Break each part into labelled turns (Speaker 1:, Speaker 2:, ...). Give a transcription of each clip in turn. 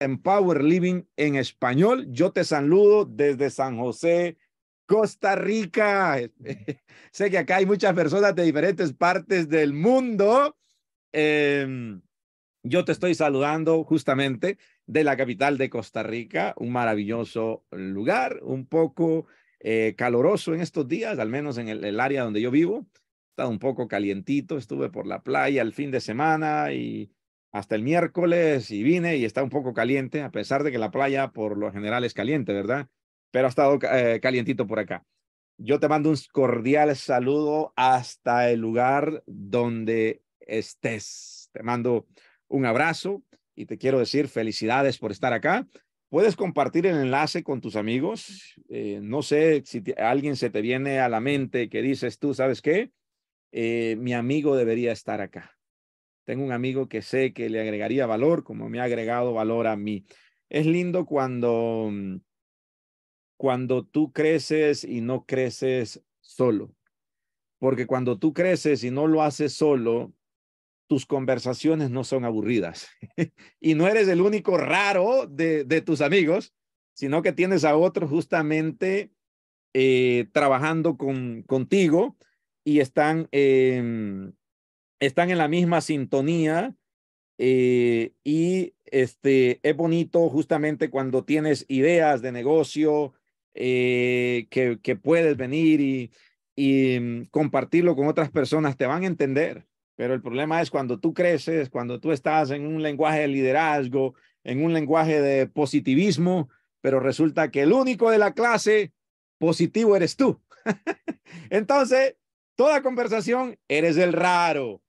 Speaker 1: Empower Living en español. Yo te saludo desde San José, Costa Rica. sé que acá hay muchas personas de diferentes partes del mundo. Em, yo te estoy saludando justamente de la capital de Costa Rica, un maravilloso lugar, un poco eh, caloroso en estos días, al menos en el, el área donde yo vivo. Está un poco calientito, estuve por la playa el fin de semana y hasta el miércoles y vine y está un poco caliente, a pesar de que la playa por lo general es caliente, ¿verdad? Pero ha estado eh, calientito por acá. Yo te mando un cordial saludo hasta el lugar donde estés. Te mando un abrazo y te quiero decir felicidades por estar acá. Puedes compartir el enlace con tus amigos. Eh, no sé si alguien se te viene a la mente que dices tú, ¿sabes qué? Eh, mi amigo debería estar acá tengo un amigo que sé que le agregaría valor como me ha agregado valor a mí. Es lindo cuando, mm, cuando tú creces y no creces solo. Porque cuando tú creces y no lo haces solo, tus conversaciones no son aburridas. y no eres el único raro de, tus amigos, sino que tienes a otros justamente eh, trabajando con, contigo y están em, están en la misma sintonía eh, y este, es bonito justamente cuando tienes ideas de negocio eh, que, puedes venir y, y mm, compartirlo con otras personas, te van a entender. Pero el problema es cuando tú creces, cuando tú estás en un lenguaje de liderazgo, en un lenguaje de positivismo, pero resulta que el único de la clase positivo eres tú. Entonces, toda conversación, eres el raro,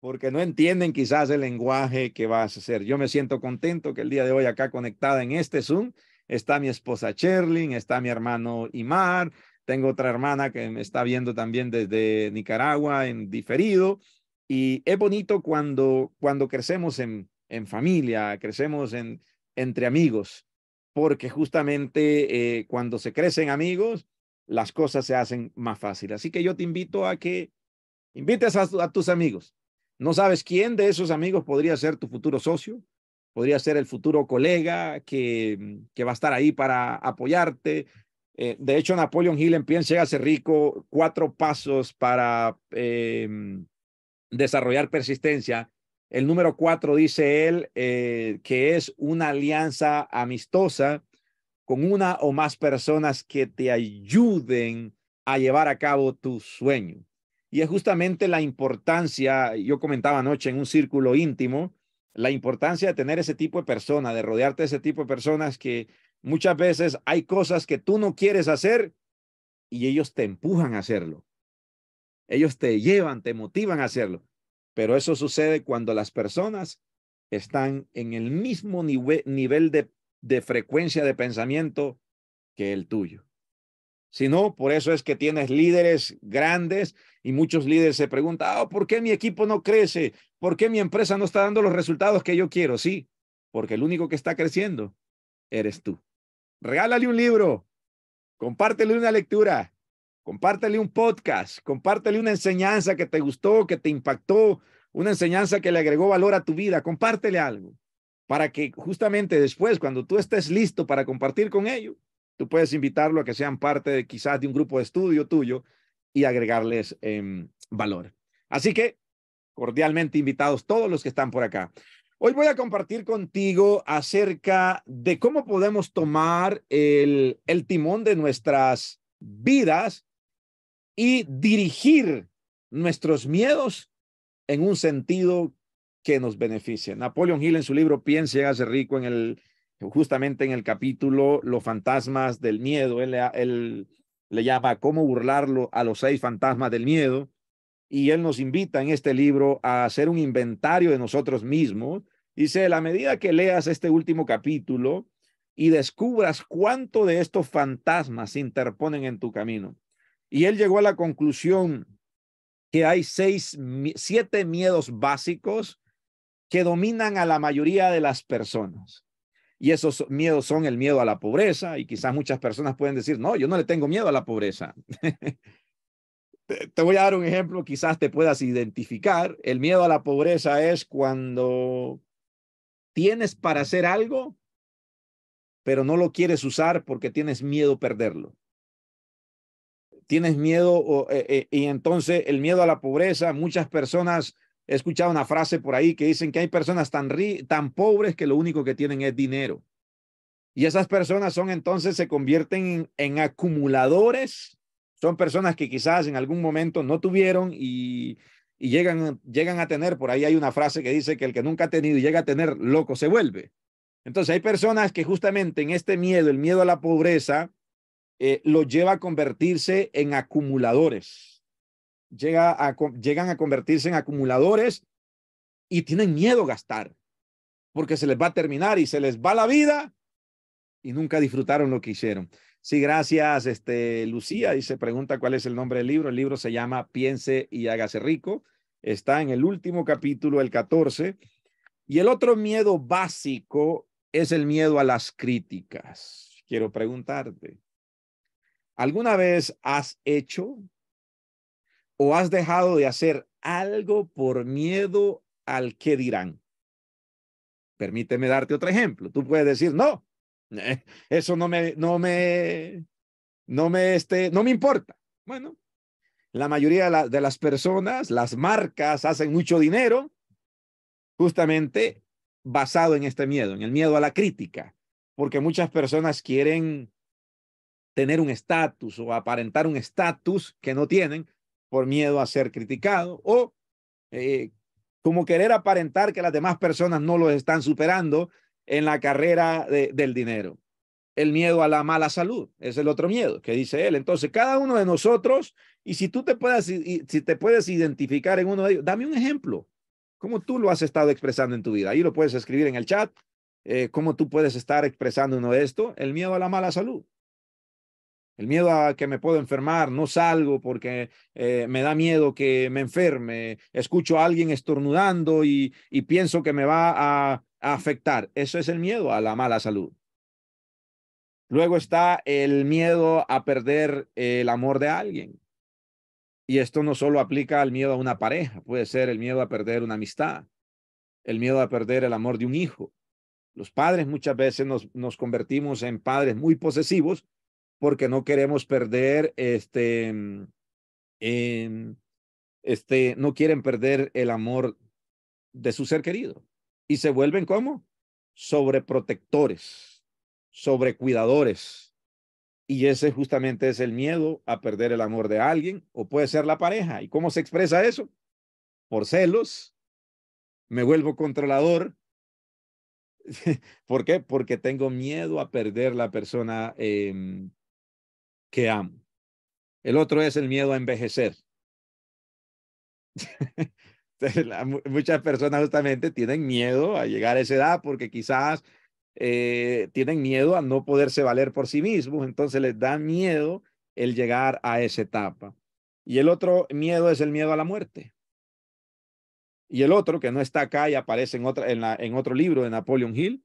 Speaker 1: porque no entienden quizás el lenguaje que vas a hacer. Yo me siento contento que el día de hoy acá conectada en este Zoom está mi esposa Cherlin, está mi hermano Imar, tengo otra hermana que me está viendo también desde Nicaragua en diferido y es bonito cuando, cuando crecemos en, en familia, crecemos en, entre amigos, porque justamente eh, cuando se crecen amigos, las cosas se hacen más fáciles. Así que yo te invito a que invites a tus amigos, no sabes quién de esos amigos podría ser tu futuro socio, podría ser el futuro colega que, mm, que va a estar ahí para apoyarte. Eh, de hecho, Napoleon Hill en Piense hace rico cuatro pasos para eh, mm, desarrollar persistencia. El número cuatro dice él eh, que es una alianza amistosa con una o más personas que te ayuden a llevar a cabo tu sueño. Y es justamente la importancia, yo comentaba anoche en un círculo íntimo, la importancia de tener ese tipo de persona, de rodearte de ese tipo de personas que muchas veces hay cosas que tú no quieres hacer y ellos te empujan a hacerlo. Ellos te llevan, te motivan a hacerlo. Pero eso sucede cuando las personas están en el mismo nivel de frecuencia de pensamiento que el tuyo sino por eso es que tienes líderes grandes y muchos líderes se preguntan, ah, ¿por qué mi equipo no crece? ¿Por qué mi empresa no está dando los resultados que yo quiero? Sí, porque el único que está creciendo eres tú. Regálale un libro, compártele una lectura, compártele un podcast, compártele una enseñanza que te gustó, que te impactó, una enseñanza que le agregó valor a tu vida, compártele algo para que justamente después, cuando tú estés listo para compartir con ellos, Tú puedes invitarlo a que sean parte de, quizás de un grupo de estudio tuyo y agregarles em, valor. Así que cordialmente invitados todos los que están por acá. Hoy voy a compartir contigo acerca de cómo podemos tomar el, el timón de nuestras vidas y dirigir nuestros miedos en un sentido que nos beneficie. Napoleon Hill en su libro Piense y hágase rico en el justamente en el capítulo Los fantasmas del miedo. Él, le llama Cómo burlarlo a los seis fantasmas del miedo. Y él nos invita en este libro a hacer un inventario de nosotros mismos. Dice, la medida que leas este último capítulo y descubras cuánto de estos fantasmas se interponen en tu camino. Y él llegó a la conclusión que hay seis, siete miedos básicos que dominan a la mayoría de las personas. Y esos miedos son el miedo a la pobreza y quizás muchas personas pueden decir, no, yo no le tengo miedo a la pobreza. te voy a dar un ejemplo, quizás te puedas identificar. El miedo a la pobreza es cuando tienes para hacer algo, pero no lo quieres usar porque tienes miedo perderlo. Tienes miedo eh, eh, y entonces el miedo a la pobreza, muchas personas He escuchado una frase por ahí que dicen que hay personas tan, tan pobres que lo único que tienen es dinero. Y esas personas son entonces, se convierten en, acumuladores. Son personas que quizás en algún momento no tuvieron y, y llegan, llegan a tener, por ahí hay una frase que dice que el que nunca ha tenido y llega a tener, loco se vuelve. Entonces hay personas que justamente en este miedo, el miedo a la pobreza, eh, lo lleva a convertirse en acumuladores llega a, llegan a convertirse en acumuladores y tienen miedo a gastar, porque se les va a terminar y se les va la vida y nunca disfrutaron lo que hicieron. Sí, gracias, este, Lucía, y se pregunta cuál es el nombre del libro. El libro se llama Piense y hágase rico. Está en el último capítulo, el 14. Y el otro miedo básico es el miedo a las críticas. Quiero preguntarte, ¿alguna vez has hecho o has dejado de hacer algo por miedo al que dirán. Permíteme darte otro ejemplo. Tú puedes decir, no, eh, eso no me, no me, no me, este, no me importa. Bueno, la mayoría de, de las personas, las marcas hacen mucho dinero justamente basado en este miedo, en el miedo a la crítica, porque muchas personas quieren tener un estatus o aparentar un estatus que no tienen por miedo a ser criticado o eh, como querer aparentar que las demás personas no lo están superando en la carrera del dinero. El miedo a la mala salud es el otro miedo que dice él. Entonces, cada uno de nosotros, y si tú te puedes, si te puedes identificar en uno de ellos, dame un ejemplo. ¿Cómo tú lo has estado expresando en tu vida? Ahí lo puedes escribir en el chat. Eh, ¿Cómo tú puedes estar expresando uno de esto? El miedo a la mala salud el miedo a que me puedo enfermar, no salgo porque eh, me da miedo que me enferme, escucho a alguien estornudando y, pienso que me va a, afectar. Eso es el miedo a la mala salud. Luego está el miedo a perder el amor de alguien. Y esto no solo aplica al miedo a una pareja, puede ser el miedo a perder una amistad, el miedo a perder el amor de un hijo. Los padres muchas veces nos, nos convertimos en padres muy posesivos porque no queremos perder este, mm, este, no quieren perder el amor de su ser querido. Y se vuelven como sobreprotectores, cuidadores. Y ese justamente es el miedo a perder el amor de alguien o puede ser la pareja. ¿Y cómo se expresa eso? Por celos, me vuelvo controlador. ¿Por qué? Porque tengo miedo a perder la persona em, que amo. El otro es el miedo a envejecer. Muchas personas justamente tienen miedo a llegar a esa edad porque quizás eh, tienen miedo a no poderse valer por sí mismos, entonces les da miedo el llegar a esa etapa. Y el otro miedo es el miedo a la muerte. Y el otro, que no está acá y aparece en, en otro libro de Napoleon Hill,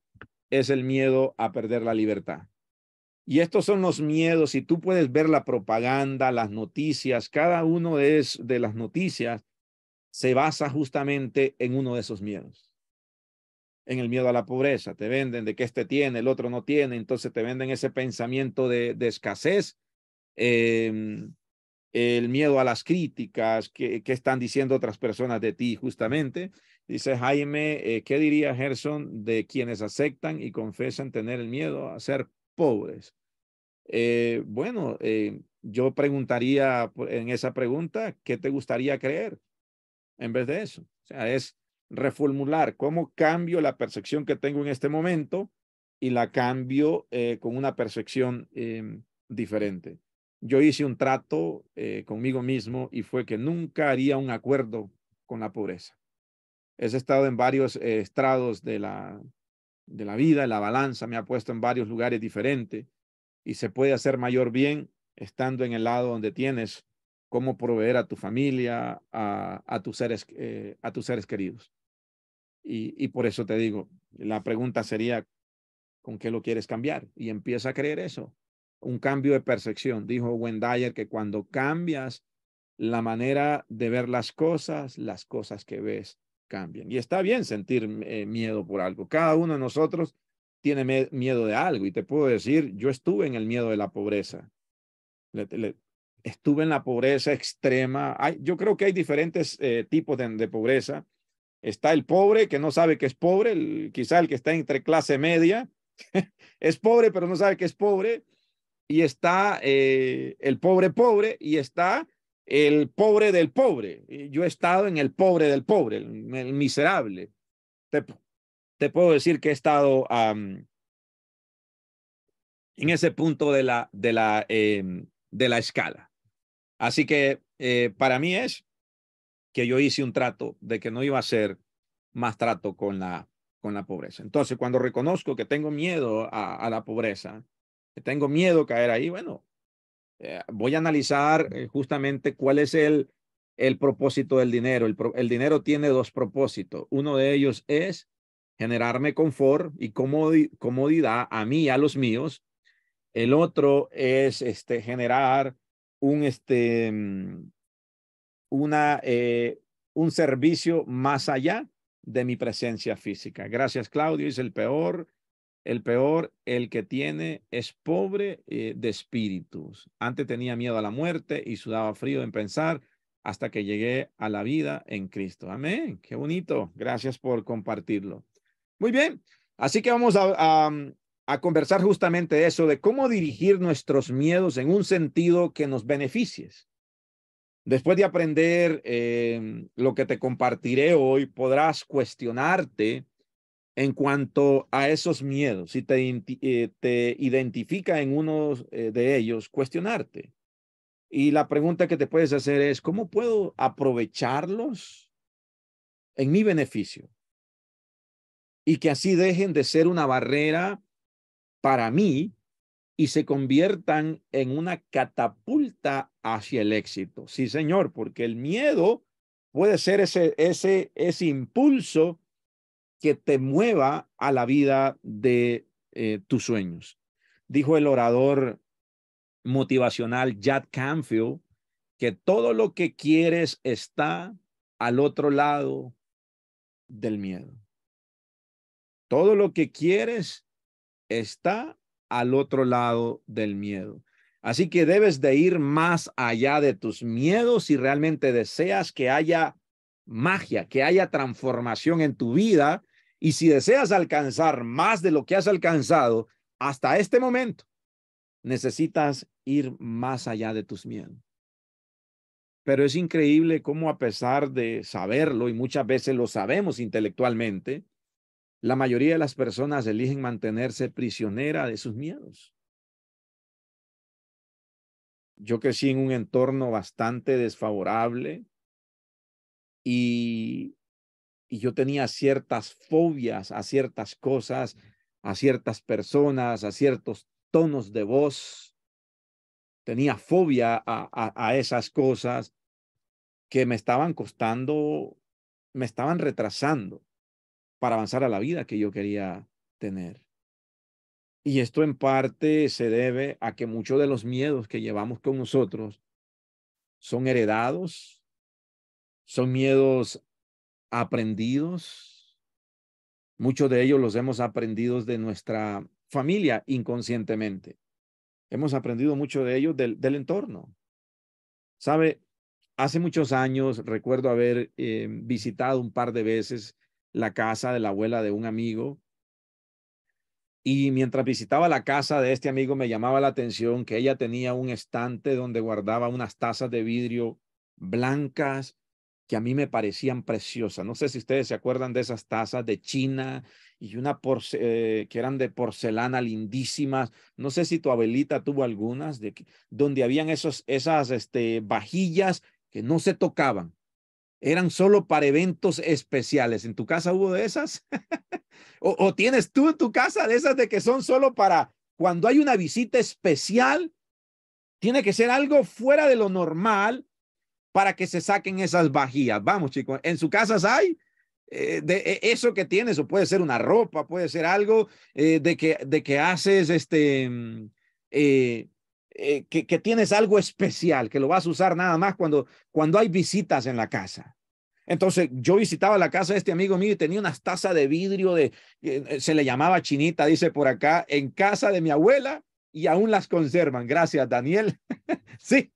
Speaker 1: es el miedo a perder la libertad. Y estos son los miedos, y tú puedes ver la propaganda, las noticias, cada uno de, de las noticias se basa justamente en uno de esos miedos. En el miedo a la pobreza, te venden de que este tiene, el otro no tiene, entonces te venden ese pensamiento de, escasez, em, el miedo a las críticas que, están diciendo otras personas de ti, justamente. Dice Jaime, eh, ¿qué diría Gerson de quienes aceptan y confesan tener el miedo a ser pobres. Eh, bueno, eh, yo preguntaría en esa pregunta, ¿qué te gustaría creer? En vez de eso, o sea, es reformular cómo cambio la percepción que tengo en este momento y la cambio eh, con una percepción em, diferente. Yo hice un trato conmigo mismo y fue que nunca haría un acuerdo con la pobreza. He estado en varios estrados de la de la vida, la balanza me ha puesto en varios lugares diferentes y se puede hacer mayor bien estando en el lado donde tienes cómo proveer a tu familia, a, a tus, seres, eh, a tus seres queridos. Y, por eso te digo, la pregunta sería, ¿con qué lo quieres cambiar? Y empieza a creer eso. Un cambio de percepción. Dijo Wendayer que cuando cambias la manera de ver las cosas, las cosas que ves y está bien sentir eh, miedo por algo. Cada uno de nosotros tiene miedo de algo. Y te puedo decir, yo estuve en el miedo de la pobreza. estuve en la pobreza extrema. yo creo que hay diferentes eh, tipos de, pobreza. Está el pobre que no sabe que es pobre, quizá el que está entre clase media, es pobre pero no sabe que es pobre. Y está eh, el pobre pobre y está el pobre del pobre. Yo he estado en el pobre del pobre, el, miserable. Te, puedo decir que he estado en ese punto de la, de la, em, de la escala. Así que eh, para mí es que yo hice un trato de que no iba a ser más trato con la, con la pobreza. Entonces, cuando reconozco que tengo miedo a, a la pobreza, que tengo miedo a caer ahí, bueno, eh, voy a analizar eh, justamente cuál es el, propósito del dinero. El, dinero tiene dos propósitos. Uno de ellos es generarme confort y comodidad a mí y a los míos. El otro es este, generar un, este, mm, una, eh, un servicio más allá de mi presencia física. Gracias, Claudio. Es el peor el peor, el que tiene es pobre eh, de espíritus. Antes tenía miedo a la muerte y sudaba frío en pensar hasta que llegué a la vida en Cristo. Amén. Qué bonito. Gracias por compartirlo. Muy bien. Así que vamos a, conversar justamente eso de cómo dirigir nuestros miedos en un sentido que nos beneficie. Después de aprender eh, lo que te compartiré hoy, podrás cuestionarte en cuanto a esos miedos, si te, eh, te identifica en uno eh, de ellos, cuestionarte. Y la pregunta que te puedes hacer es, ¿cómo puedo aprovecharlos en mi beneficio? Y que así dejen de ser una barrera para mí y se conviertan en una catapulta hacia el éxito. Sí, señor, porque el miedo puede ser ese, ese, ese impulso que te mueva a la vida de eh, tus sueños. Dijo el orador motivacional Jack Canfield que todo lo que quieres está al otro lado del miedo. Todo lo que quieres está al otro lado del miedo. Así que debes de ir más allá de tus miedos si realmente deseas que haya magia, que haya transformación en tu vida y si deseas alcanzar más de lo que has alcanzado hasta este momento, necesitas ir más allá de tus miedos. Pero es increíble cómo a pesar de saberlo, y muchas veces lo sabemos intelectualmente, la mayoría de las personas eligen mantenerse prisionera de sus miedos. Yo crecí en un entorno bastante desfavorable y y yo tenía ciertas fobias a ciertas cosas, a ciertas personas, a ciertos tonos de voz. Tenía fobia a, esas cosas que me estaban costando, me estaban retrasando para avanzar a la vida que yo quería tener. Y esto en parte se debe a que muchos de los miedos que llevamos con nosotros son heredados, son miedos aprendidos. Muchos de ellos los hemos aprendido de nuestra familia inconscientemente. Hemos aprendido mucho de ellos del, del entorno. Sabe, hace muchos años recuerdo haber eh, visitado un par de veces la casa de la abuela de un amigo. Y mientras visitaba la casa de este amigo me llamaba la atención que ella tenía un estante donde guardaba unas tazas de vidrio blancas que a mí me parecían preciosas. No sé si ustedes se acuerdan de esas tazas de China y una eh, que eran de porcelana lindísimas. No sé si tu abuelita tuvo algunas de donde habían esos, esas este, vajillas que no se tocaban. Eran solo para eventos especiales. ¿En tu casa hubo de esas? o, ¿O tienes tú en tu casa de esas de que son solo para cuando hay una visita especial? Tiene que ser algo fuera de lo normal para que se saquen esas vajillas. Vamos, chicos, en sus casas hay eh, de eh, eso que tienes, o puede ser una ropa, puede ser algo eh, de, que, de que haces este. Mm, que, que, tienes algo especial, que lo vas a usar nada más cuando, cuando hay visitas en la casa. Entonces, yo visitaba la casa de este amigo mío y tenía unas tazas de vidrio de, se le llamaba chinita, dice por acá, en casa de mi abuela y aún las conservan. Gracias, Daniel. sí,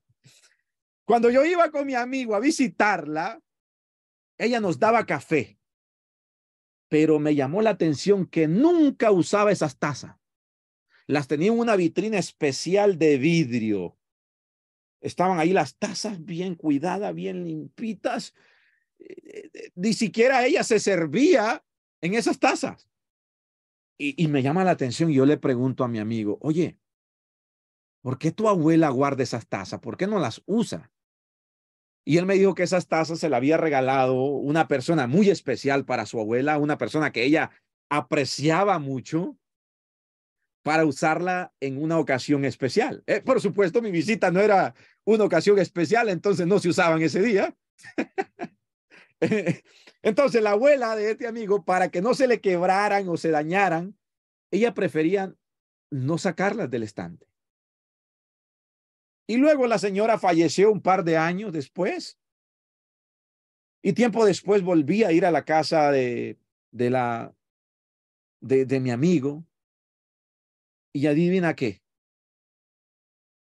Speaker 1: cuando yo iba con mi amigo a visitarla, ella nos daba café, pero me llamó la atención que nunca usaba esas tazas. Las tenía en una vitrina especial de vidrio. Estaban ahí las tazas bien cuidadas, bien limpitas. Eh, eh, ni siquiera ella se servía en esas tazas. Y, y me llama la atención y yo le pregunto a mi amigo, oye, ¿por qué tu abuela guarda esas tazas? ¿Por qué no las usa? Y él me dijo que esas tazas se las había regalado una persona muy especial para su abuela, una persona que ella apreciaba mucho para usarla en una ocasión especial. Eh, por supuesto, mi visita no era una ocasión especial, entonces no se usaban ese día. entonces la abuela de este amigo, para que no se le quebraran o se dañaran, ella prefería no sacarlas del estante. Y luego la señora falleció un par de años después. Y tiempo después volví a ir a la casa de, de la, de, de mi amigo. Y adivina qué.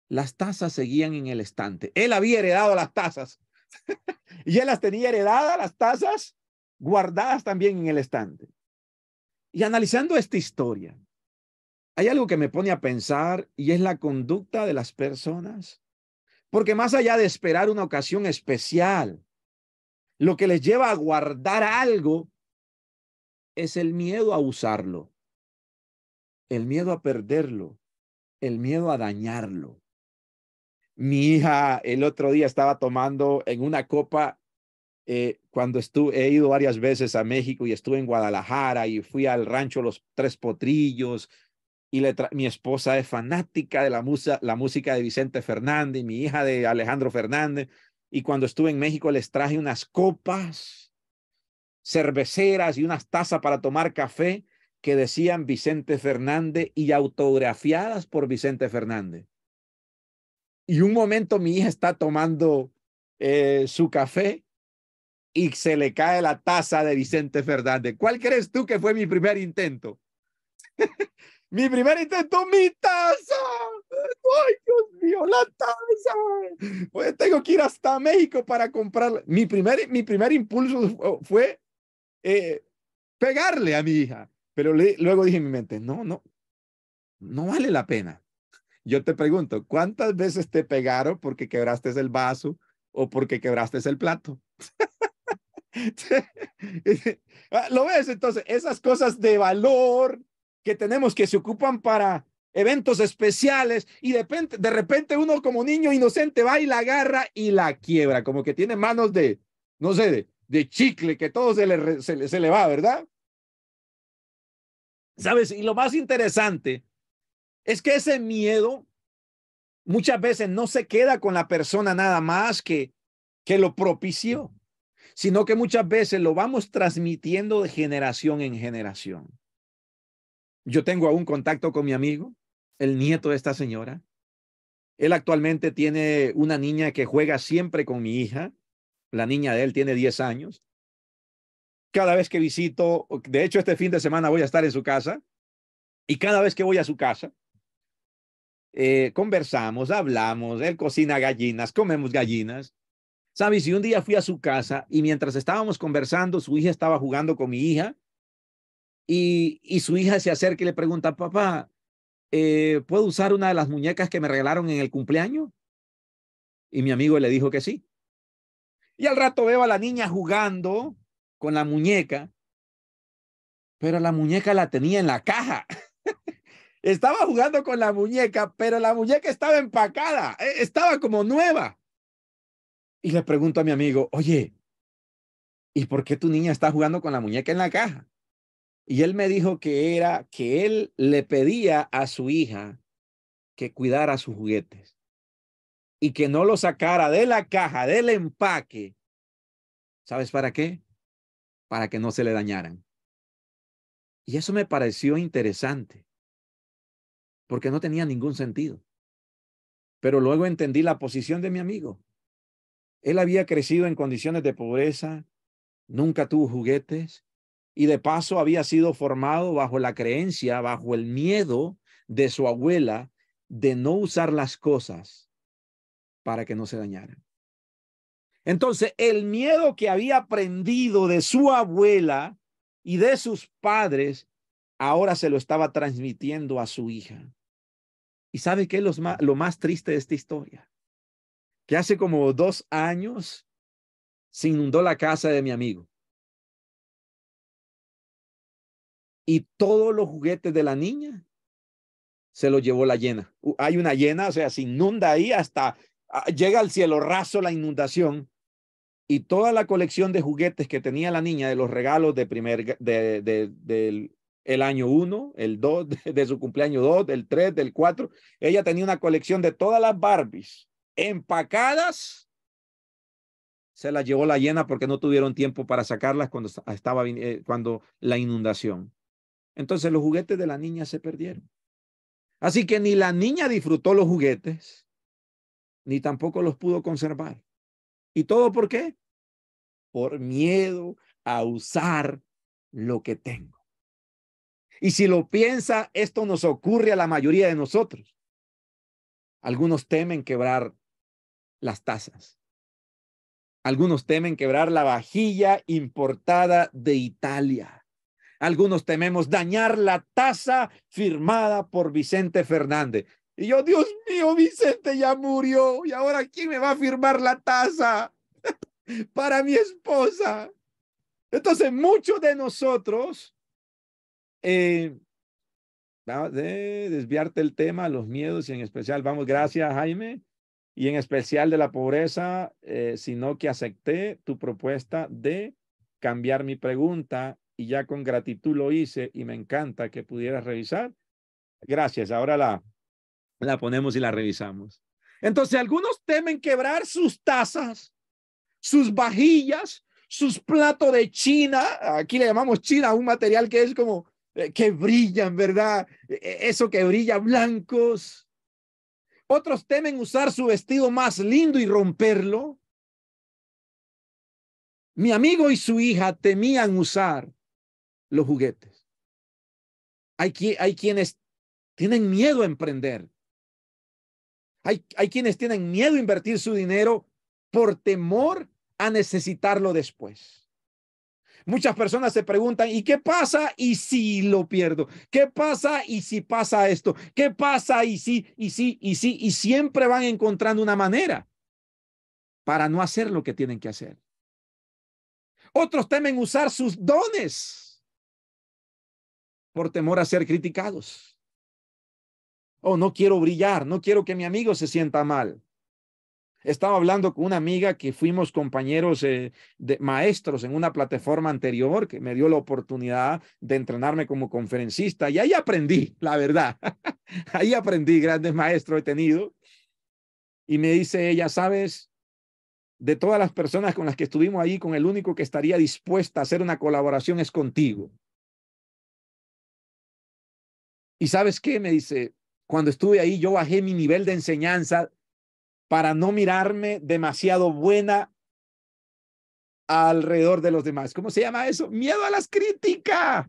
Speaker 1: Las tazas seguían en el estante. Él había heredado las tazas. y él las tenía heredadas, las tazas, guardadas también en el estante. Y analizando esta historia, hay algo que me pone a pensar y es la conducta de las personas. Porque más allá de esperar una ocasión especial, lo que les lleva a guardar algo es el miedo a usarlo, el miedo a perderlo, el miedo a dañarlo. Mi hija el otro día estaba tomando en una copa eh, cuando estuve, he ido varias veces a México y estuve en Guadalajara y fui al rancho Los Tres Potrillos y mi esposa es fanática de la, música de Vicente Fernández, y mi hija de Alejandro Fernández, y cuando estuve en México les traje unas copas cerveceras y unas tazas para tomar café que decían Vicente Fernández y autografiadas por Vicente Fernández. Y un momento mi hija está tomando eh, su café y se le cae la taza de Vicente Fernández. ¿Cuál crees tú que fue mi primer intento? Mi primer intento, mi taza. Ay, Dios mío, la taza. Pues tengo que ir hasta México para comprarla. Mi primer, mi primer impulso fue eh, pegarle a mi hija. Pero le, luego dije en mi mente, no, no, no vale la pena. Yo te pregunto, ¿cuántas veces te pegaron porque quebraste el vaso o porque quebraste el plato? Ah, ¿Lo ves? Entonces, esas cosas de valor que tenemos que se ocupan para eventos especiales y de repente, de repente uno como niño inocente va y la agarra y la quiebra, como que tiene manos de, no sé, de, chicle, que todo se le, se le va, ¿verdad? ¿Sabes? Y lo más interesante es que ese miedo muchas veces no se queda con la persona nada más que, que lo propició, sino que muchas veces lo vamos transmitiendo de generación en generación. Yo tengo aún contacto con mi amigo, el nieto de esta señora. Él actualmente tiene una niña que juega siempre con mi hija. La niña de él tiene 10 años. Cada vez que visito, de hecho este fin de semana voy a estar en su casa y cada vez que voy a su casa, eh, conversamos, hablamos, él cocina gallinas, comemos gallinas. ¿Sabes? si un día fui a su casa y mientras estábamos conversando, su hija estaba jugando con mi hija y, su hija se acerca y le pregunta, papá, eh, ¿puedo usar una de las muñecas que me regalaron en el cumpleaños? Y mi amigo le dijo que sí. Y al rato veo a la niña jugando con la muñeca, pero la muñeca la tenía en la caja. estaba jugando con la muñeca, pero la muñeca estaba empacada, e, estaba como nueva. Y le pregunto a mi amigo, oye, ¿y por qué tu niña está jugando con la muñeca en la caja? Y él me dijo que era que él le pedía a su hija que cuidara sus juguetes y que no lo sacara de la caja, del empaque. ¿Sabes para qué? Para que no se le dañaran. Y eso me pareció interesante, porque no tenía ningún sentido. Pero luego entendí la posición de mi amigo. Él había crecido en condiciones de pobreza, nunca tuvo juguetes y de paso había sido formado bajo la creencia, bajo el miedo de su abuela de no usar las cosas para que no se dañaran. Entonces, el miedo que había aprendido de su abuela y de sus padres, ahora se lo estaba transmitiendo a su hija. ¿Y sabe qué es lo más, lo más triste de esta historia? Que hace como dos años se inundó la casa de mi amigo. y todos los juguetes de la niña se los llevó la llena. Hay una llena, o sea, se inunda ahí hasta ah, llega al cielo raso la inundación y toda la colección de juguetes que tenía la niña de los regalos de primer de, el año 1, el 2 de, su cumpleaños 2, del 3, del cuatro. ella tenía una colección de todas las Barbies empacadas. Se las llevó la llena porque no tuvieron tiempo para sacarlas cuando estaba eh, cuando la inundación. Entonces los juguetes de la niña se perdieron. Así que ni la niña disfrutó los juguetes, ni tampoco los pudo conservar. ¿Y todo por qué? Por miedo a usar lo que tengo. Y si lo piensa, esto nos ocurre a la mayoría de nosotros. Algunos temen quebrar las tazas. Algunos temen quebrar la vajilla importada de Italia. Algunos tememos dañar la taza firmada por Vicente Fernández. Y yo, Dios mío, Vicente ya murió. ¿Y ahora quién me va a firmar la taza para mi esposa? Entonces, muchos de nosotros, eh, desviarte el tema, los miedos y en especial, vamos, gracias Jaime, y en especial de la pobreza, eh, sino que acepté tu propuesta de cambiar mi pregunta y ya con gratitud lo hice y me encanta que pudieras revisar. Gracias, ahora la, la ponemos y la revisamos. Entonces, algunos temen quebrar sus tazas, sus vajillas, sus platos de China. Aquí le llamamos China, un material que es como eh, que brillan, ¿verdad? E, e, eso que brilla blancos. Otros temen usar su vestido más lindo y romperlo. Mi amigo y su hija temían usar los juguetes. Hay, quienes tienen miedo a emprender. Hay, hay quienes tienen miedo a invertir su dinero por temor a necesitarlo después. Muchas personas se preguntan, ¿y qué pasa y si lo pierdo? ¿Qué pasa y si pasa esto? ¿Qué pasa y si, y si, y si? Y siempre van encontrando una manera para no hacer lo que tienen que hacer. Otros temen usar sus dones por temor a ser criticados. Oh, no quiero brillar, no quiero que mi amigo se sienta mal. Estaba hablando con una amiga que fuimos compañeros eh, de maestros en una plataforma anterior que me dio la oportunidad de entrenarme como conferencista y ahí aprendí, la verdad. ahí aprendí, grandes maestros he tenido. Y me dice ella, sabes, de todas las personas con las que estuvimos ahí, con el único que estaría dispuesta a hacer una colaboración es contigo. Y sabes qué, me dice, cuando estuve ahí yo bajé mi nivel de enseñanza para no mirarme demasiado buena alrededor de los demás. ¿Cómo se llama eso? Miedo a las críticas.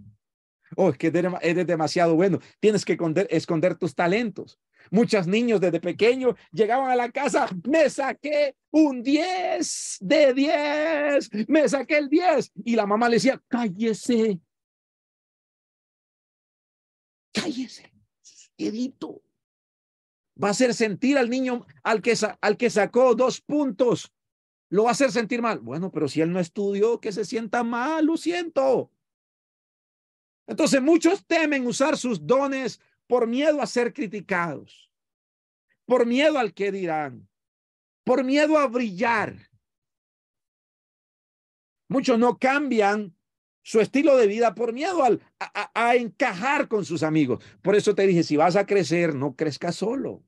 Speaker 1: Oh, es que eres demasiado bueno. Tienes que esconder, tus talentos. Muchos niños desde pequeños llegaban a la casa, me saqué un 10 de 10, me saqué el 10. Y la mamá le decía,
Speaker 2: cállese, cállese,
Speaker 1: quedito. Va a hacer sentir al niño, al que, al que sacó dos puntos, lo va a hacer sentir mal. Bueno, pero si él no estudió, que se sienta mal, lo siento. Entonces muchos temen usar sus dones por miedo a ser criticados, por miedo al que dirán, por miedo a brillar. Muchos no cambian su estilo de vida por miedo al, a, encajar con sus amigos. Por eso te dije, si vas a crecer, no crezca solo.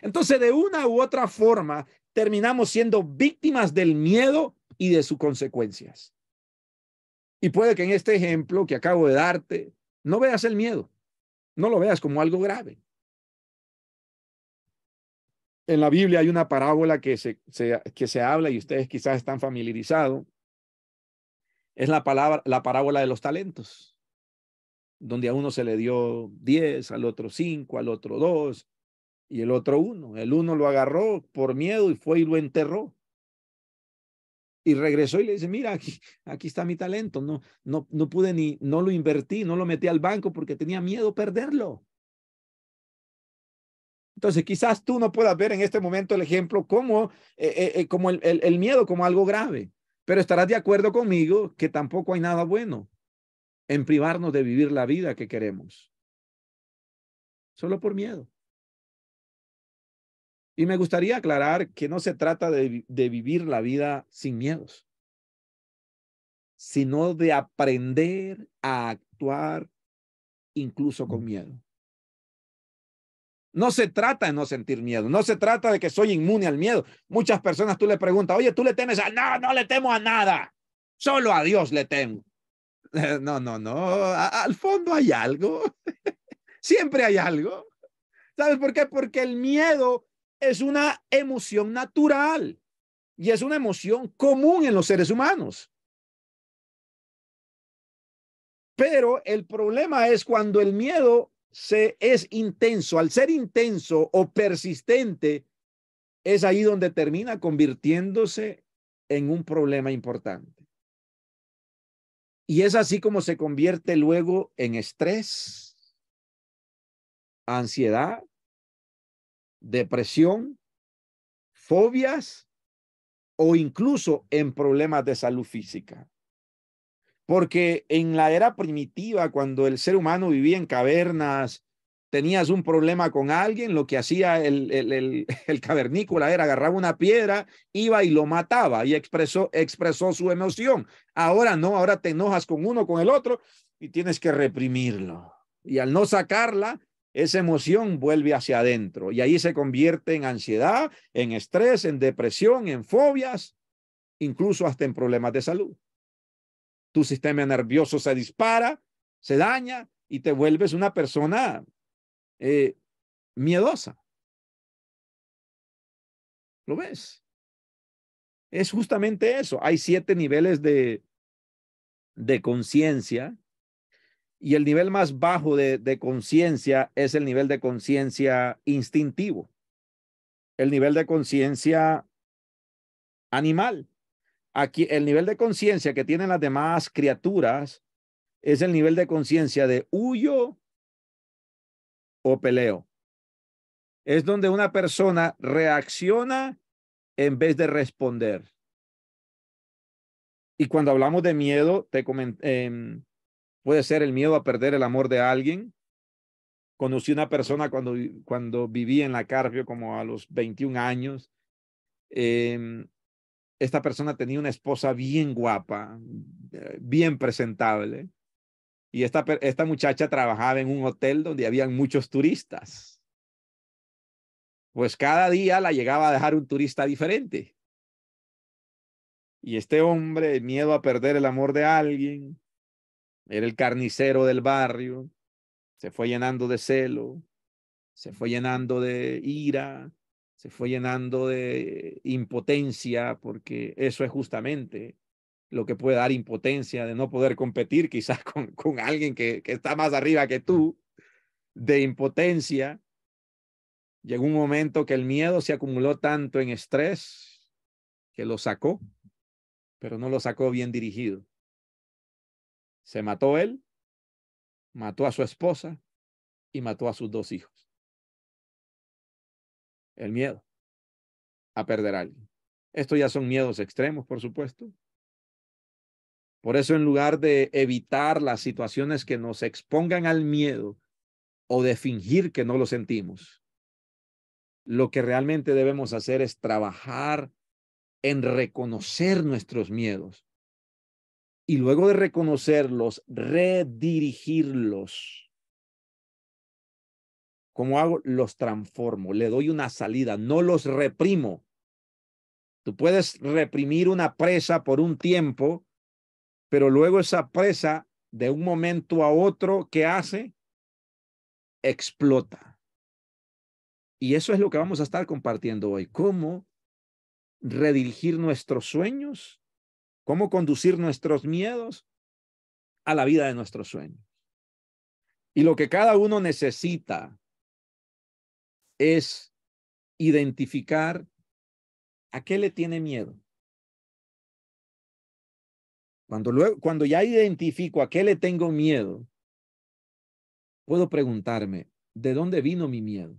Speaker 1: Entonces, de una u otra forma, terminamos siendo víctimas del miedo y de sus consecuencias. Y puede que en este ejemplo que acabo de darte, no veas el miedo, no lo veas como algo grave. En la Biblia hay una parábola que se, que se habla y ustedes quizás están familiarizados es la, palabra, la parábola de los talentos, donde a uno se le dio 10, al otro 5, al otro 2 y el otro 1. El uno lo agarró por miedo y fue y lo enterró. Y regresó y le dice, mira, aquí, aquí está mi talento. No, no, no pude ni, no lo invertí, no lo metí al banco porque tenía miedo perderlo. Entonces, quizás tú no puedas ver en este momento el ejemplo como, eh, eh, eh, como el, el miedo como algo grave. Pero estarás de acuerdo conmigo que tampoco hay nada bueno en privarnos de vivir la vida que queremos. Solo por miedo. Y me gustaría aclarar que no se trata de, vivir la vida sin miedos, sino de aprender a actuar incluso con mm. miedo. No se trata de no sentir miedo, no se trata de que soy inmune al miedo. Muchas personas tú le preguntas, oye, tú le temes a no, no le temo a nada, solo a Dios le temo. No, no, no, al fondo hay algo, siempre hay algo. ¿Sabes por qué? Porque el miedo es una emoción natural y es una emoción común en los seres humanos. Pero el problema es cuando el miedo se es intenso, al ser intenso o persistente, es ahí donde termina convirtiéndose en un problema importante. Y es así como se convierte luego en estrés, ansiedad, depresión, fobias o incluso en problemas de salud física. Porque en la era primitiva, cuando el ser humano vivía en cavernas, tenías un problema con alguien, lo que hacía el, el, el, cavernícola era agarraba una piedra, iba y lo mataba y expresó, expresó su emoción. Ahora no, ahora te enojas con uno, con el otro y tienes que reprimirlo. Y al no sacarla, esa emoción vuelve hacia adentro y ahí se convierte en ansiedad, en estrés, en depresión, en fobias, incluso hasta en problemas de salud tu sistema nervioso se dispara, se daña y te vuelves una persona eh,
Speaker 2: miedosa. ¿Lo ves?
Speaker 1: Es justamente eso. Hay siete niveles de, de conciencia y el nivel más bajo de, de conciencia es el nivel de conciencia instintivo, el nivel de conciencia animal aquí el nivel de conciencia que tienen las demás criaturas es el nivel de conciencia de huyo o peleo. Es donde una persona reacciona en vez de responder. Y cuando hablamos de miedo, te em, puede ser el miedo a perder el amor de alguien. Conocí una persona cuando, cuando viví en la Carpio como a los 21 años. Eh, esta persona tenía una esposa bien guapa, eh, bien presentable, y esta, esta muchacha trabajaba en un hotel donde habían muchos turistas. Pues cada día la llegaba a dejar un turista diferente. Y este hombre, miedo a perder el amor de alguien, era el carnicero del barrio, se fue llenando de celo, se fue llenando de ira, se fue llenando de impotencia, porque eso es justamente lo que puede dar impotencia, de no poder competir quizás con, con alguien que está más arriba que tú, de impotencia. Llegó un momento que el miedo se acumuló tanto en estrés que lo sacó, pero no lo sacó bien dirigido. Se mató él, mató a su esposa y mató a sus dos hijos.
Speaker 2: El miedo a perder a alguien.
Speaker 1: Estos ya son miedos extremos, por supuesto. Por eso, en lugar de evitar las situaciones que nos expongan al miedo o de fingir que no lo sentimos, lo que realmente debemos hacer es trabajar en reconocer nuestros miedos y luego de reconocerlos, redirigirlos ¿Cómo hago? Los transformo, le doy una salida, no los reprimo. Tú puedes reprimir una presa por un tiempo, pero luego esa presa de un momento a otro, ¿qué hace? Explota. Y eso es lo que vamos a estar compartiendo hoy. ¿Cómo redirigir nuestros sueños? ¿Cómo conducir nuestros miedos a la vida de nuestros sueños? Y lo que cada uno necesita es identificar a qué le
Speaker 2: tiene miedo. Cuando, cuando ya identifico
Speaker 1: a qué le tengo miedo, puedo preguntarme, ¿de dónde vino mi miedo?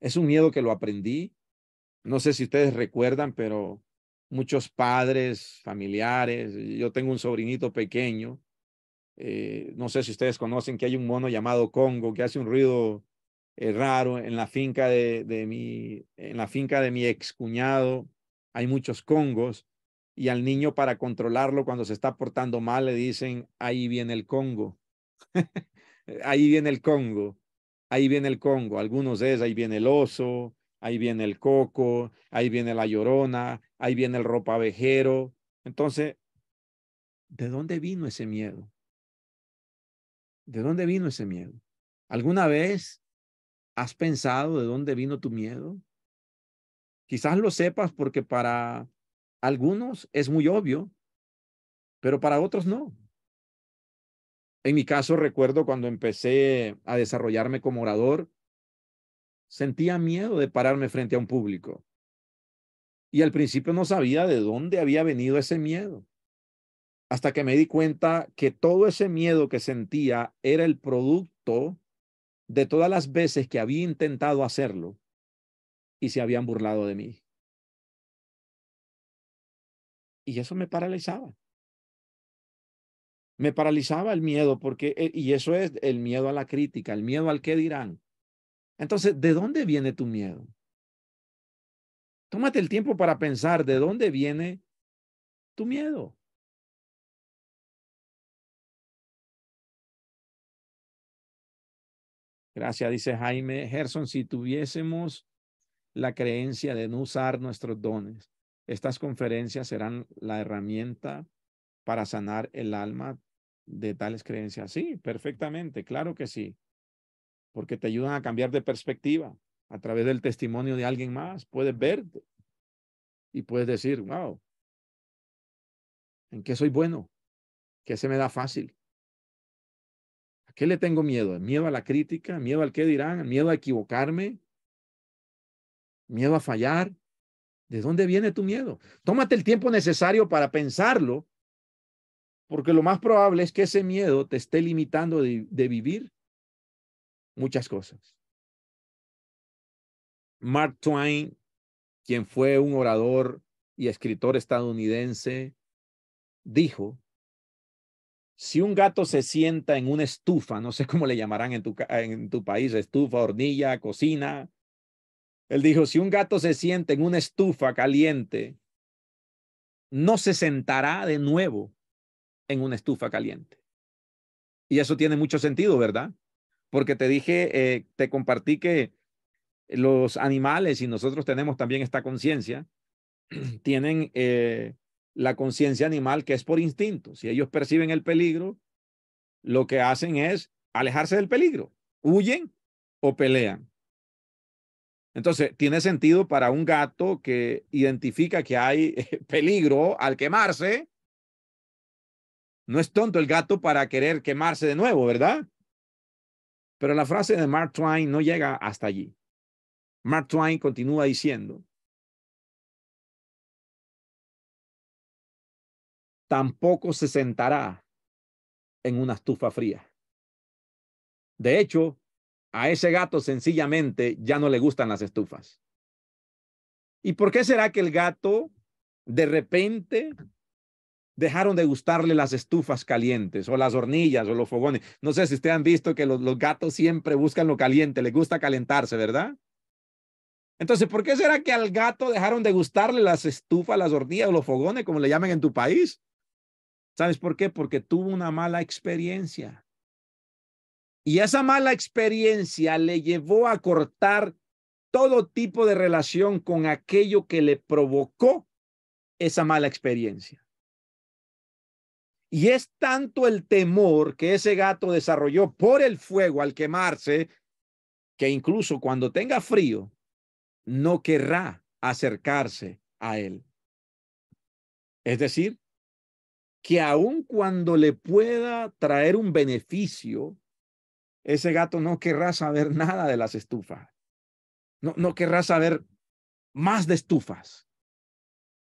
Speaker 1: Es un miedo que lo aprendí. No sé si ustedes recuerdan, pero muchos padres, familiares, yo tengo un sobrinito pequeño, eh, no sé si ustedes conocen que hay un mono llamado Congo que hace un ruido es eh, raro en la finca de, de mi en la finca de mi excuñado hay muchos congos y al niño para controlarlo cuando se está portando mal le dicen ahí viene el congo ahí viene el congo ahí viene el congo algunos es ahí viene el oso ahí viene el coco ahí viene la llorona ahí viene el ropavejero entonces de dónde vino ese miedo de dónde vino ese miedo alguna vez ¿Has pensado de dónde vino tu miedo? Quizás lo sepas porque para algunos es muy obvio, pero para otros no. En mi caso recuerdo cuando empecé a desarrollarme como orador, sentía miedo de pararme frente a un público. Y al principio no sabía de dónde había venido ese miedo, hasta que me di cuenta que todo ese miedo que sentía era el producto de todas las veces que había intentado hacerlo y se habían burlado de mí.
Speaker 2: Y eso me paralizaba.
Speaker 1: Me paralizaba el miedo porque, eh, y eso es el miedo a la crítica, el miedo al qué dirán. Entonces, ¿de dónde viene tu miedo? Tómate
Speaker 2: el tiempo para pensar de dónde viene tu miedo.
Speaker 1: Gracias, dice Jaime. Gerson, si tuviésemos la creencia de no usar nuestros dones, estas conferencias serán la herramienta para sanar el alma de tales creencias. Sí, perfectamente, claro que sí, porque te ayudan a cambiar de perspectiva a través del testimonio de alguien más. Puedes ver y puedes decir, wow, ¿en qué soy bueno? ¿Qué se me da fácil? qué le tengo miedo? ¿Miedo a la crítica? ¿Miedo al qué dirán? ¿Miedo a equivocarme? ¿Miedo a fallar? ¿De dónde viene tu miedo? Tómate el tiempo necesario para pensarlo, porque lo más probable es que ese miedo te esté limitando de, vivir muchas cosas. Mark Twain, quien fue un orador y escritor estadounidense, dijo si un gato se sienta en una estufa, no sé cómo le llamarán en tu, en tu país, estufa, hornilla, cocina. Él dijo, si un gato se sienta en una estufa caliente, no se sentará de nuevo en una estufa caliente. Y eso tiene mucho sentido, ¿verdad? Porque te dije, eh, te compartí que los animales, y nosotros tenemos también esta conciencia, tienen eh, la conciencia animal, que es por instinto. Si ellos perciben el peligro, lo que hacen es alejarse del peligro, huyen o pelean. Entonces, tiene sentido para un gato que identifica que hay peligro al quemarse. No es tonto el gato para querer quemarse de nuevo, ¿verdad? Pero la frase de Mark Twain no llega hasta allí. Mark Twain continúa diciendo,
Speaker 2: tampoco se sentará
Speaker 1: en una estufa fría. De hecho, a ese gato sencillamente ya no le gustan las estufas. ¿Y por qué será que el gato de repente dejaron de gustarle las estufas calientes o las hornillas o los fogones? No sé si ustedes han visto que los, gatos siempre buscan lo caliente, les gusta calentarse, ¿verdad? Entonces, ¿por qué será que al gato dejaron de gustarle las estufas, las hornillas o los fogones, como le llaman en tu país? ¿Sabes por qué? Porque tuvo una mala experiencia. Y esa mala experiencia le llevó a cortar todo tipo de relación con aquello que le provocó esa mala experiencia. Y es tanto el temor que ese gato desarrolló por el fuego al quemarse, que incluso cuando tenga frío, no querrá acercarse a él. Es decir, que aun cuando le pueda traer un beneficio, ese gato no querrá saber nada de las estufas. No, no querrá saber más de estufas.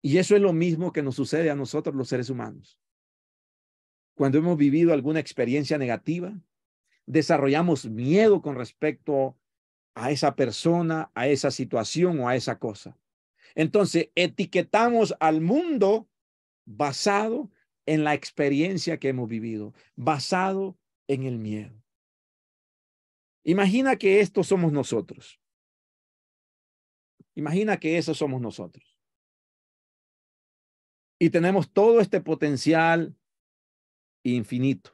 Speaker 1: Y eso es lo mismo que nos sucede a nosotros los seres humanos. Cuando hemos vivido alguna experiencia negativa, desarrollamos miedo con respecto a esa persona, a esa situación o a esa cosa. Entonces, etiquetamos al mundo basado en la experiencia que hemos vivido, basado en el miedo. Imagina que esto somos nosotros. Imagina que eso somos nosotros. Y tenemos todo este potencial infinito,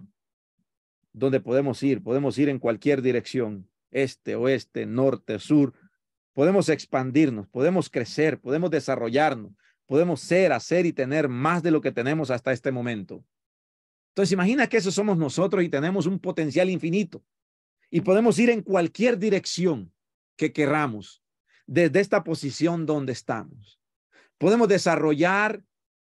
Speaker 1: donde podemos ir, podemos ir en cualquier dirección, este, oeste, norte, sur, podemos expandirnos, podemos crecer, podemos desarrollarnos, podemos ser, hacer y tener más de lo que tenemos hasta este momento. Entonces imagina que eso somos nosotros y tenemos un potencial infinito y podemos ir en cualquier dirección que queramos, desde esta posición donde estamos. Podemos desarrollar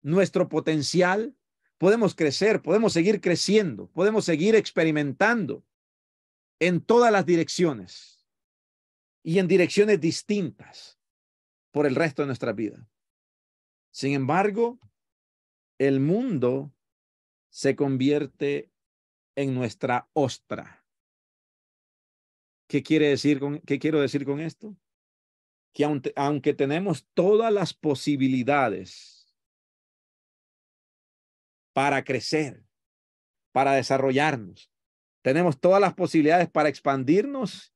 Speaker 1: nuestro potencial, podemos crecer, podemos seguir creciendo, podemos seguir experimentando en todas las direcciones y en direcciones distintas por el resto de nuestra vida. Sin embargo, el mundo se convierte en nuestra ostra. ¿Qué, quiere decir con, ¿Qué quiero decir con esto? Que aunque, aunque tenemos todas las posibilidades para crecer, para desarrollarnos, tenemos todas las posibilidades para expandirnos,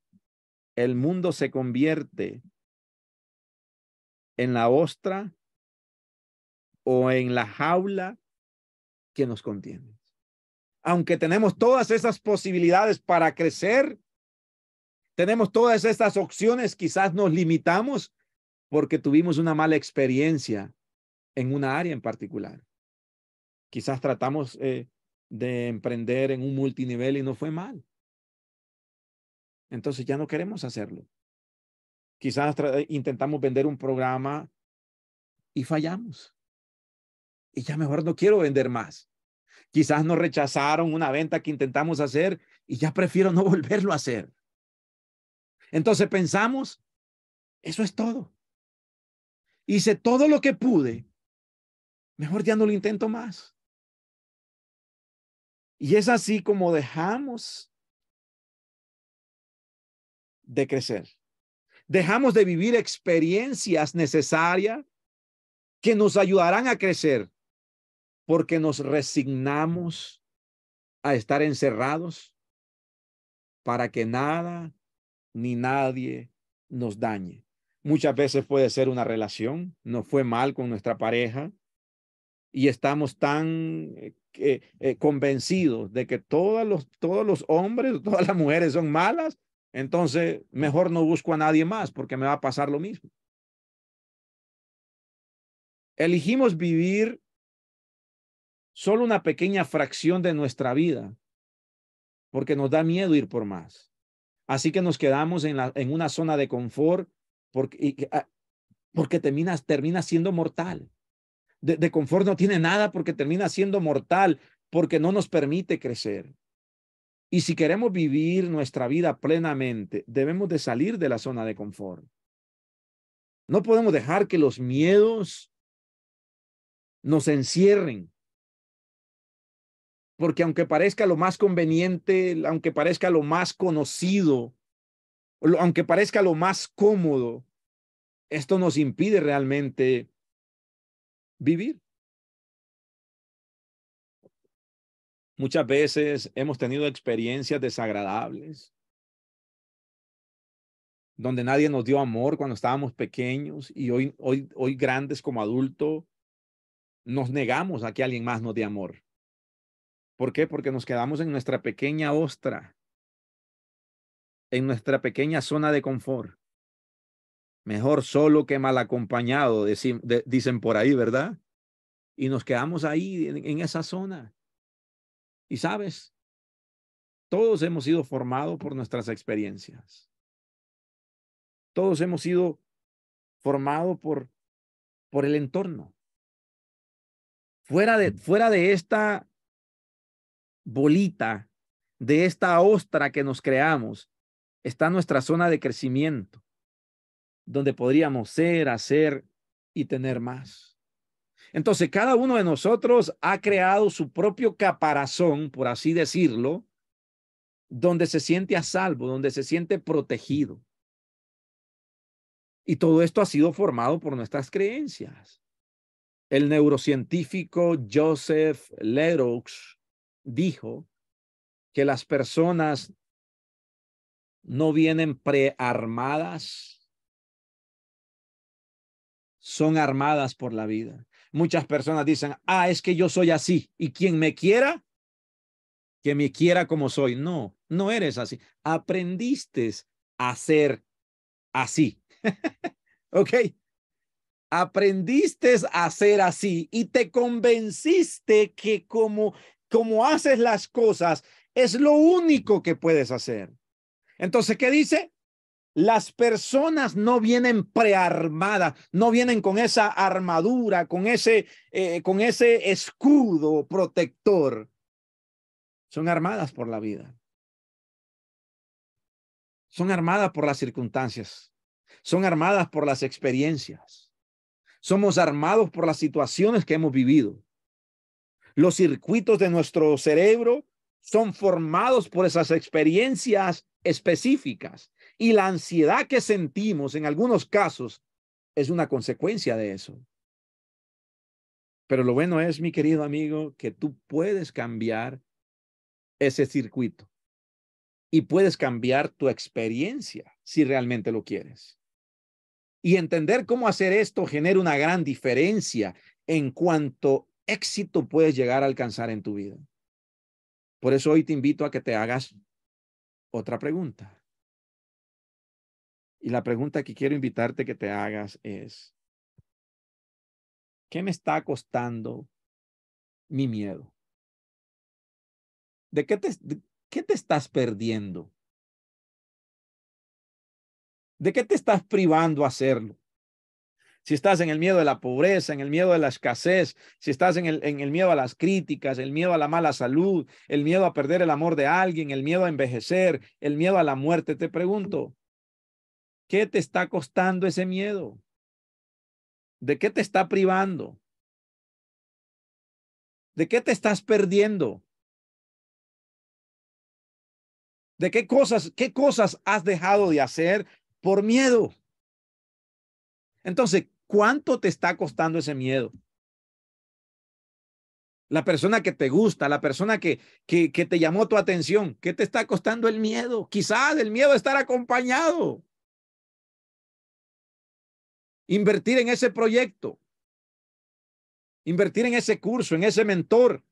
Speaker 1: el mundo se convierte en la ostra o en la jaula que nos contiene. Aunque tenemos todas esas posibilidades para crecer, tenemos todas estas opciones, quizás nos limitamos porque tuvimos una mala experiencia en una área en particular. Quizás tratamos eh, de emprender en un multinivel y no fue mal. Entonces ya no queremos hacerlo. Quizás eh, intentamos vender un programa y fallamos y ya mejor no quiero vender más. Quizás nos rechazaron una venta que intentamos hacer y ya prefiero no volverlo a hacer. Entonces pensamos, eso es todo. Hice
Speaker 2: todo lo que pude. Mejor ya no lo intento más.
Speaker 1: Y es así como dejamos de crecer. Dejamos de vivir experiencias necesarias que nos ayudarán a crecer porque nos resignamos a estar encerrados para que nada ni nadie nos dañe. Muchas veces puede ser una relación, nos fue mal con nuestra pareja y estamos tan eh, eh, convencidos de que todos los, todos los hombres, todas las mujeres son malas, entonces mejor no busco a nadie más porque me va a pasar lo mismo. Elegimos vivir solo una pequeña fracción de nuestra vida, porque nos da miedo ir por más. Así que nos quedamos en, la, en una zona de confort porque, ah, porque termina, termina siendo mortal. De, de confort no tiene nada porque termina siendo mortal, porque no nos permite crecer. Y si queremos vivir nuestra vida plenamente, debemos de salir de la zona de confort. No podemos dejar que los miedos nos encierren porque aunque parezca lo más conveniente, aunque parezca lo más conocido, aunque parezca lo más cómodo, esto nos impide realmente vivir. Muchas veces hemos tenido experiencias desagradables, donde nadie nos dio amor cuando estábamos pequeños y hoy, hoy, hoy grandes como adultos, nos negamos a que alguien más nos dé amor. ¿Por qué? Porque nos quedamos en nuestra pequeña ostra, en nuestra pequeña zona de confort. Mejor solo que mal acompañado, dicen por ahí, ¿verdad? Y nos quedamos ahí, en, esa zona. Y sabes, todos hemos sido formados por nuestras experiencias.
Speaker 2: Todos hemos sido formados por,
Speaker 1: por el entorno. Fuera de, fuera de esta bolita de esta ostra que nos creamos está nuestra zona de crecimiento, donde podríamos ser, hacer y tener más. Entonces, cada uno de nosotros ha creado su propio caparazón, por así decirlo, donde se siente a salvo, donde se siente protegido. Y todo esto ha sido formado por nuestras creencias. El neurocientífico Joseph Leroux dijo que las personas no vienen prearmadas, son armadas por la vida. Muchas personas dicen, ah, es que yo soy así y quien me quiera, que me quiera como soy. No, no eres así. Aprendiste a ser así. ¿Ok? Aprendiste a ser así y te convenciste que como como haces las cosas es lo único que puedes hacer. Entonces, ¿qué dice? Las personas no vienen prearmadas, no vienen con esa armadura, con ese, eh, con ese escudo protector. Son armadas por la vida. Son armadas por las circunstancias. Son armadas por las experiencias. Somos armados por las situaciones que hemos vivido. Los circuitos de nuestro cerebro son formados por esas experiencias específicas y la ansiedad que sentimos en algunos casos es una consecuencia de eso. Pero lo bueno es, mi querido amigo, que tú puedes cambiar ese circuito y puedes cambiar tu experiencia si realmente lo quieres. Y entender cómo hacer esto genera una gran diferencia en cuanto éxito puedes llegar a alcanzar en tu vida. Por eso hoy te invito a que te hagas otra pregunta.
Speaker 2: Y la pregunta que quiero invitarte que te hagas es, ¿qué me está costando mi miedo? ¿De qué te, qué te estás perdiendo?
Speaker 1: ¿De qué te estás privando hacerlo? si estás en el miedo de la pobreza, en el miedo de la escasez, si estás en el, en el, miedo a las críticas, el miedo a la mala salud, el miedo a perder el amor de alguien, el miedo a envejecer, el miedo a la muerte, te pregunto, ¿qué te está costando ese miedo? ¿De qué
Speaker 2: te está privando? ¿De qué te estás perdiendo? ¿De qué cosas, qué cosas has dejado
Speaker 1: de hacer por miedo? Entonces, ¿Cuánto te está costando ese miedo? La persona que te gusta, la persona que, te llamó tu atención, ¿qué te está costando el miedo? Quizás el miedo de estar acompañado. Invertir en ese proyecto.
Speaker 2: Invertir en ese curso, en ese mentor.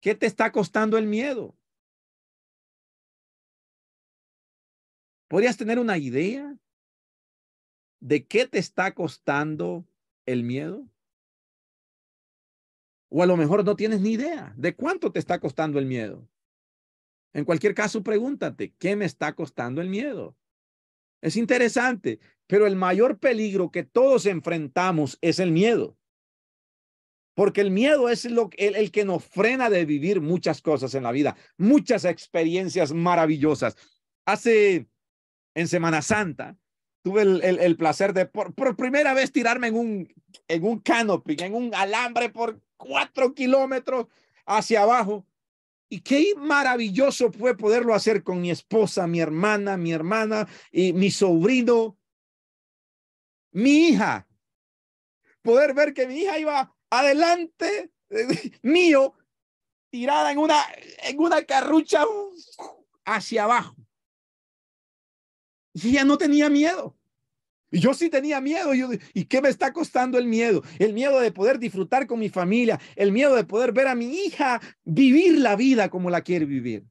Speaker 2: ¿Qué te está costando el miedo? ¿Podrías
Speaker 1: tener una idea ¿De qué te está costando el miedo? O a lo mejor no tienes ni idea de cuánto te está costando el miedo. En cualquier caso, pregúntate, ¿qué me está costando el miedo? Es interesante, pero el mayor peligro que todos enfrentamos es el miedo. Porque el miedo es el, el que nos frena de vivir muchas cosas en la vida, muchas experiencias maravillosas. Hace en Semana Santa, tuve el, placer de por, primera vez tirarme en un, en un canopy, en un alambre por cuatro kilómetros hacia abajo. Y qué maravilloso fue poderlo hacer con mi esposa, mi hermana, mi hermana y mi sobrino, mi hija. Poder ver que mi hija iba adelante mío, tirada en una, en una carrucha hacia abajo. Y ella no tenía miedo. Y yo sí tenía miedo. ¿Y qué me está costando el miedo? El miedo de poder disfrutar con mi familia, el miedo de poder ver a mi hija vivir la vida como la quiere vivir.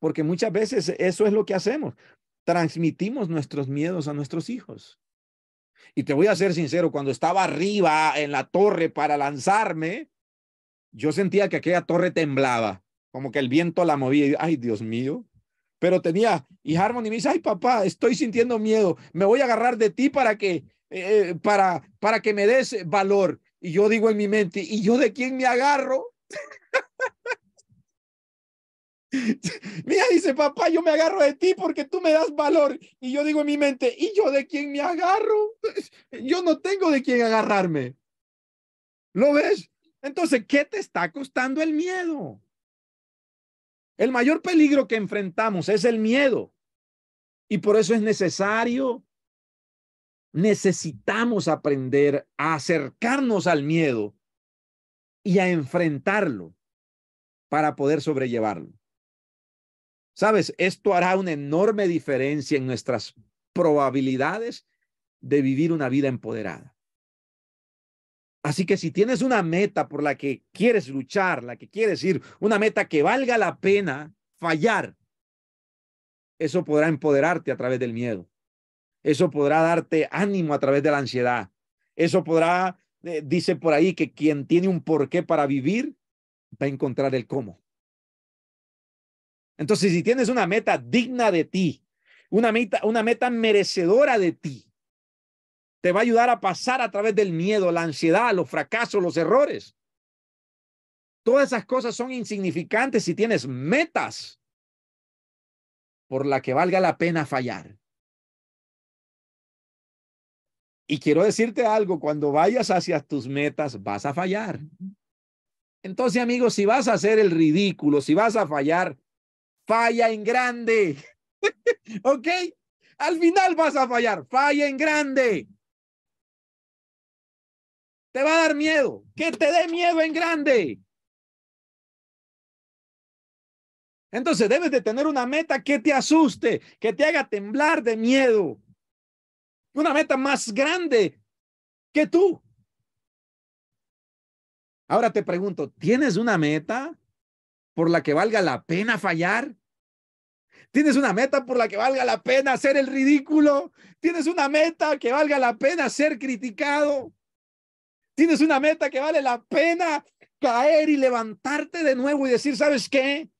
Speaker 1: Porque muchas veces eso es lo que hacemos. Transmitimos nuestros miedos a nuestros hijos. Y te voy a ser sincero, cuando estaba arriba en la torre para lanzarme, yo sentía que aquella torre temblaba, como que el viento la movía. Ay, Dios mío, pero tenía, y Harmony me dice, ay papá, estoy sintiendo miedo, me voy a agarrar de ti para que, eh, eh, para, para que me des valor. Y yo digo en mi mente, ¿y yo de quién me agarro? Mira, dice papá, yo me agarro de ti porque tú me das valor. Y yo digo en mi mente, ¿y yo de quién me agarro? Yo no tengo de quién agarrarme. ¿Lo ves? Entonces, ¿qué te está costando el miedo? El mayor peligro que enfrentamos es el miedo. Y por eso es necesario, necesitamos aprender a acercarnos al miedo y a enfrentarlo para poder sobrellevarlo. Sabes, esto hará una enorme diferencia en nuestras probabilidades de vivir una vida empoderada. Así que si tienes una meta por la que quieres luchar, la que quieres ir, una meta que valga la pena fallar, eso podrá empoderarte a través del miedo. Eso podrá darte ánimo a través de la ansiedad. Eso podrá, eh, dice por ahí, que quien tiene un porqué para vivir va a encontrar el cómo. Entonces, si tienes una meta digna de ti, una una meta merecedora de ti, te va a ayudar a pasar a través del miedo, la ansiedad, los fracasos, los errores. Todas esas cosas son insignificantes si tienes metas por la que valga la pena fallar. Y quiero decirte algo, cuando vayas hacia tus metas vas a fallar. Entonces, amigos, si vas a hacer el ridículo, si vas a fallar, falla en grande. ¿Ok? Al final vas a fallar, falla en grande.
Speaker 2: Te va a dar miedo. Que te dé miedo en grande. Entonces debes de tener una meta que te asuste, que te
Speaker 1: haga temblar de miedo. Una meta más grande que tú. Ahora te pregunto, ¿tienes una meta por la que valga la pena fallar? ¿Tienes una meta por la que valga la pena ser el ridículo? ¿Tienes una meta que valga la pena ser criticado? Tienes una meta que vale la pena caer y levantarte de
Speaker 2: nuevo y decir, ¿sabes qué?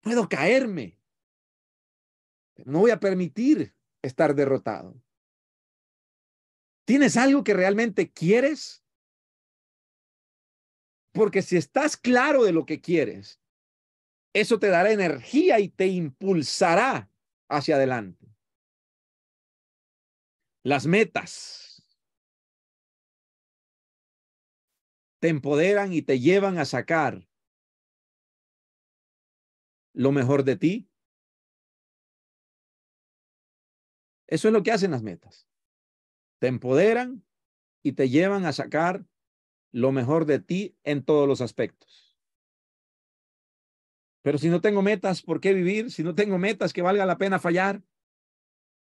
Speaker 2: Puedo caerme. no voy a permitir estar derrotado.
Speaker 1: ¿Tienes algo que realmente quieres? Porque si estás claro de lo que quieres, eso te dará energía y te impulsará hacia adelante. Las
Speaker 2: metas te empoderan y te llevan a sacar lo mejor de ti. Eso es lo que hacen las metas.
Speaker 1: Te empoderan y te llevan a sacar lo mejor de ti en todos los aspectos. Pero si no tengo metas, ¿por qué vivir? Si no tengo metas que valga la pena fallar.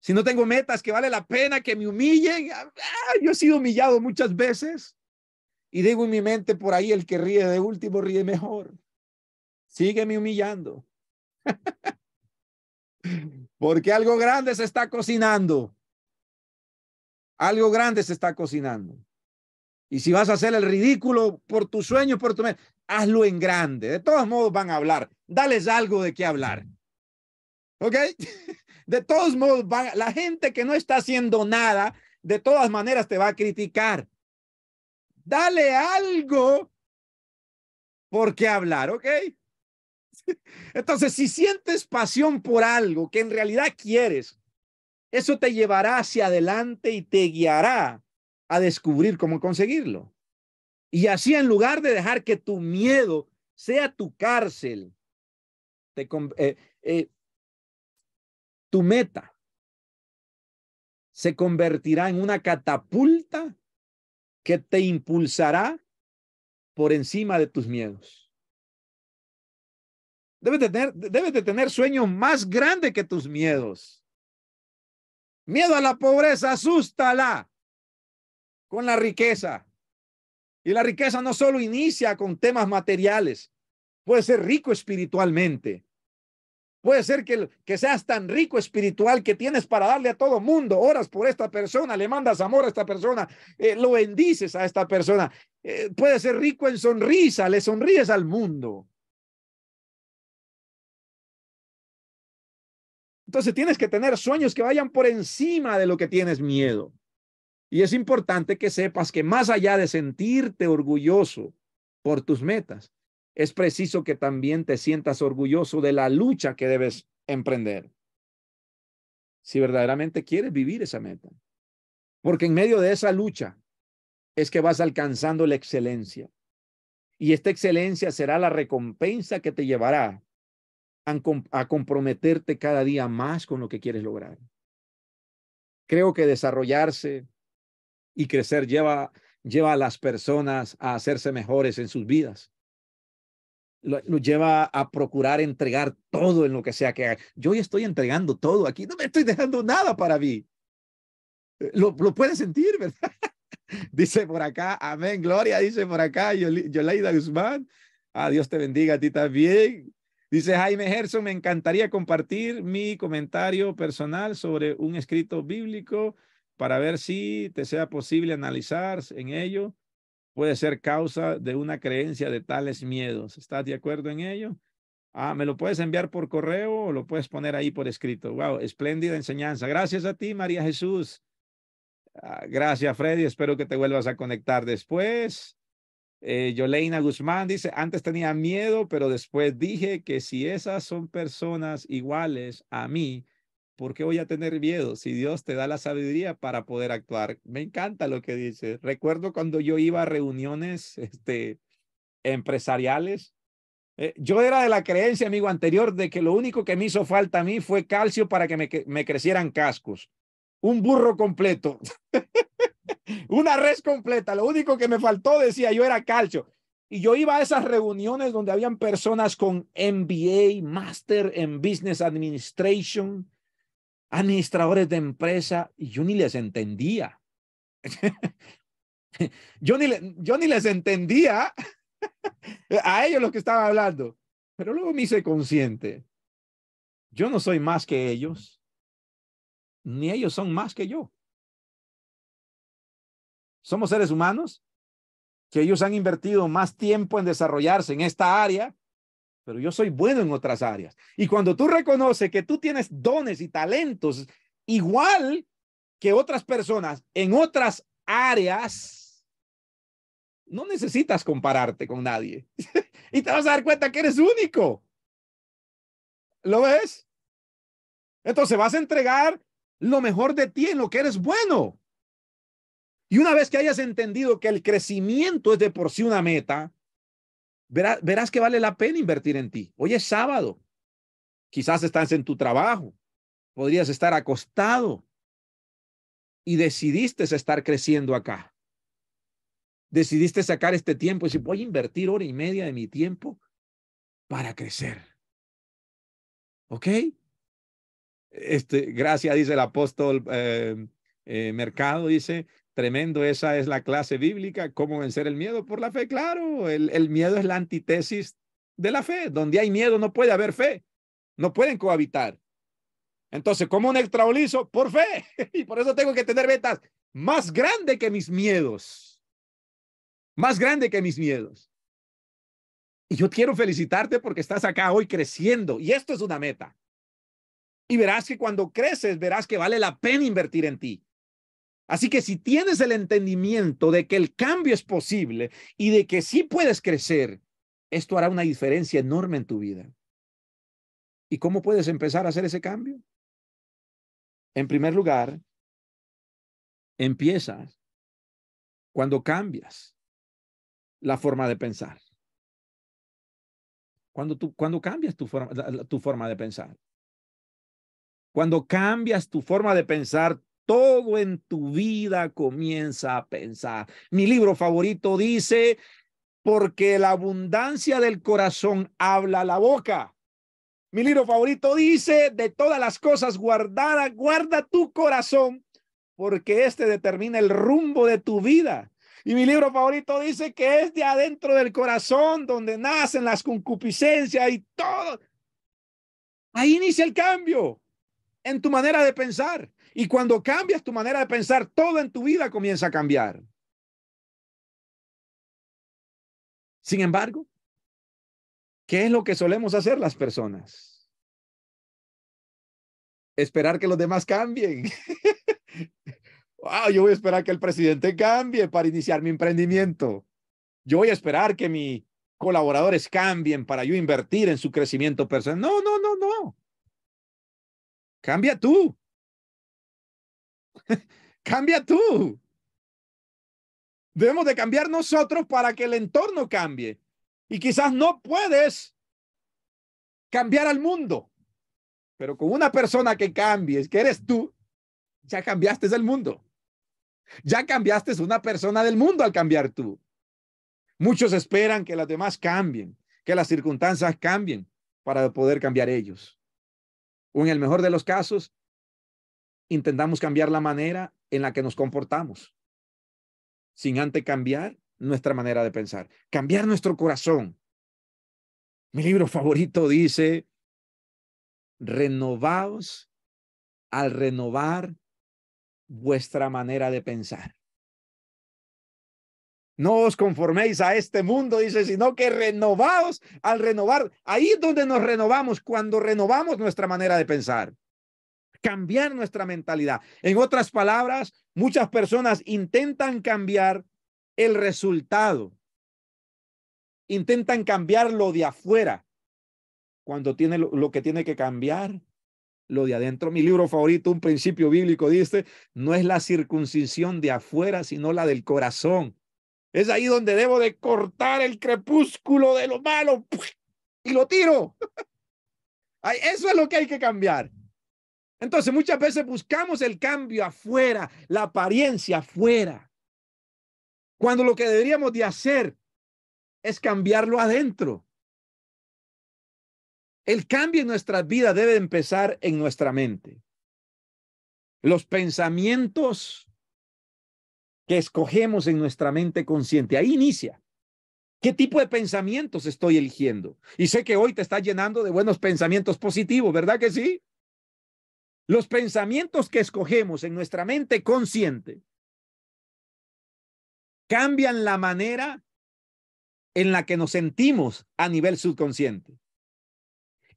Speaker 1: Si no tengo metas que vale la pena que me humillen. Ah, yo he sido humillado muchas veces. Y digo en mi mente por ahí, el que ríe de último ríe mejor. Sígueme humillando. Porque algo grande se está cocinando. Algo grande se está cocinando. Y si vas a hacer el ridículo por tus sueños, por tu mente, hazlo en grande. De todos modos van a hablar. Dales algo de qué hablar. ¿Ok? De todos modos, la gente que no está haciendo nada, de todas maneras te va a criticar dale algo por qué hablar, ¿ok? Entonces, si sientes pasión por algo que en realidad quieres, eso te llevará hacia adelante y te guiará a descubrir cómo conseguirlo. Y así, en lugar de dejar que tu miedo sea tu cárcel, eh, eh,
Speaker 2: tu meta se convertirá en una
Speaker 1: catapulta que te impulsará por encima de tus miedos. Debes de tener, debes de tener sueños más grandes que tus miedos. Miedo a la pobreza, asústala con la riqueza. Y la riqueza no solo inicia con temas materiales, puede ser rico espiritualmente. Puede ser que, que seas tan rico espiritual que tienes para darle a todo mundo. Oras por esta persona, le mandas amor a esta persona, eh, lo bendices a esta persona. Eh, puede ser rico en sonrisa,
Speaker 2: le sonríes al mundo.
Speaker 1: Entonces tienes que tener sueños que vayan por encima de lo que tienes miedo. Y es importante que sepas que más allá de sentirte orgulloso por tus metas, es preciso que también te sientas orgulloso de la lucha que debes emprender. Si verdaderamente quieres vivir esa meta. Porque en medio de esa lucha es que vas alcanzando la excelencia. Y esta excelencia será la recompensa que te llevará a comprometerte cada día más con lo que quieres lograr. Creo que desarrollarse y crecer lleva, lleva a las personas a hacerse mejores en sus vidas lo, lleva a procurar entregar todo en lo que sea que haga. Yo estoy entregando todo aquí, no me estoy dejando nada para mí. Eh, lo, lo puedes sentir, ¿verdad? dice por acá, amén, gloria, dice por acá yo Yolaida Guzmán. a ah, Dios te bendiga a ti también. Dice Jaime Gerson, me encantaría compartir mi comentario personal sobre un escrito bíblico para ver si te sea posible analizar en ello puede ser causa de una creencia de tales miedos. ¿Estás de acuerdo en ello? Ah, me lo puedes enviar por correo o lo puedes poner ahí por escrito. Wow, espléndida enseñanza. Gracias a ti, María Jesús. Ah, gracias, Freddy. Espero que te vuelvas a conectar después. Eh, Yoleina Guzmán dice, antes tenía miedo, pero después dije que si esas son personas iguales a mí, ¿Por qué voy a tener miedo si Dios te da la sabiduría para poder actuar? Me encanta lo que dice. Recuerdo cuando yo iba a reuniones este, empresariales. Eh, yo era de la creencia, amigo anterior, de que lo único que me hizo falta a mí fue calcio para que me, me crecieran cascos. Un burro completo. Una res completa. Lo único que me faltó, decía yo, era calcio. Y yo iba a esas reuniones donde habían personas con MBA, Master en Business Administration, administradores de empresa, y yo ni les entendía. yo, ni yo ni les entendía a ellos los que estaban hablando, pero luego me hice consciente. Yo no soy más que ellos, ni ellos son más que yo. Somos seres humanos que ellos han invertido más tiempo en desarrollarse en esta área pero yo soy bueno en otras áreas. Y cuando tú reconoces que tú tienes dones y talentos igual que otras personas en otras áreas, no necesitas compararte con nadie. y te vas a dar cuenta que eres único. ¿Lo ves? Entonces vas a entregar lo mejor de ti en lo que eres bueno. Y una vez que hayas entendido que el crecimiento es de por sí una meta, verás, que vale la pena invertir en ti. Hoy es sábado. Quizás estás en tu trabajo. Podrías estar acostado. Y decidiste estar creciendo acá. Decidiste sacar este tiempo y decir, voy a invertir hora y media de mi tiempo para crecer. ¿Ok? Este, gracias, dice el apóstol eh, eh, Mercado, dice, Tremendo, esa es la clase bíblica, cómo vencer el miedo por la fe. Claro, el, miedo es la antítesis de la fe. Donde hay miedo no puede haber fe, no pueden cohabitar. Entonces, ¿cómo un extraolizo Por fe. Y por eso tengo que tener metas más grande que mis miedos. Más grande que mis miedos. Y yo quiero felicitarte porque estás acá hoy creciendo. Y esto es una meta. Y verás que cuando creces, verás que vale la pena invertir en ti. Así que si tienes el entendimiento de que el cambio es posible y de que sí puedes crecer, esto hará una diferencia enorme en tu vida. ¿Y cómo puedes empezar a
Speaker 2: hacer ese cambio? En primer lugar,
Speaker 1: empiezas cuando cambias la forma de pensar. Cuando, tú, cuando cambias tu forma, tu forma de pensar. Cuando cambias tu forma de pensar, todo en tu vida comienza a pensar. Mi libro favorito dice, porque la abundancia del corazón habla la boca. Mi libro favorito dice, de todas las cosas guardadas, guarda tu corazón, porque este determina el rumbo de tu vida. Y mi libro favorito dice que es de adentro del corazón donde nacen las concupiscencias y todo. Ahí inicia el cambio en tu manera de pensar. Y cuando cambias tu manera de pensar, todo en tu vida comienza a cambiar. Sin embargo, ¿qué es lo que solemos hacer las personas? Esperar que los demás cambien. wow, yo voy a esperar que el presidente cambie para iniciar mi emprendimiento. Yo voy a esperar que mis colaboradores cambien para yo invertir en su crecimiento personal. No, no, no, no. Cambia tú. Cambia tú. Debemos de cambiar nosotros para que el entorno cambie. Y quizás no puedes cambiar al mundo, pero con una persona que cambies, que eres tú, ya cambiaste el mundo. Ya cambiaste una persona del mundo al cambiar tú. Muchos esperan que las demás cambien, que las circunstancias cambien para poder cambiar ellos. O en el mejor de los casos, intentamos cambiar la manera en la que nos comportamos, sin antes cambiar nuestra manera de pensar, cambiar nuestro corazón. Mi libro favorito dice, renovaos al renovar vuestra manera de pensar. No os conforméis a este mundo, dice, sino que renovaos al renovar. Ahí es donde nos renovamos, cuando renovamos nuestra manera de pensar cambiar nuestra mentalidad. En otras palabras, muchas personas intentan cambiar el resultado, intentan cambiar lo de afuera, cuando tiene lo, que tiene que cambiar, lo de adentro. Mi libro favorito, un principio bíblico, dice, no es la circuncisión de afuera, sino la del corazón. Es ahí donde debo de cortar el crepúsculo de lo malo y lo tiro. Eso es lo que hay que cambiar. Entonces muchas veces buscamos el cambio afuera, la apariencia afuera, cuando lo que deberíamos de hacer es cambiarlo adentro. El cambio en nuestra vida debe empezar en nuestra mente. Los pensamientos que escogemos en nuestra mente consciente, ahí inicia. ¿Qué tipo de pensamientos estoy eligiendo? Y sé que hoy te está llenando de buenos pensamientos positivos, ¿verdad que sí? Los pensamientos que escogemos en nuestra mente consciente cambian la manera en la que nos sentimos a nivel subconsciente.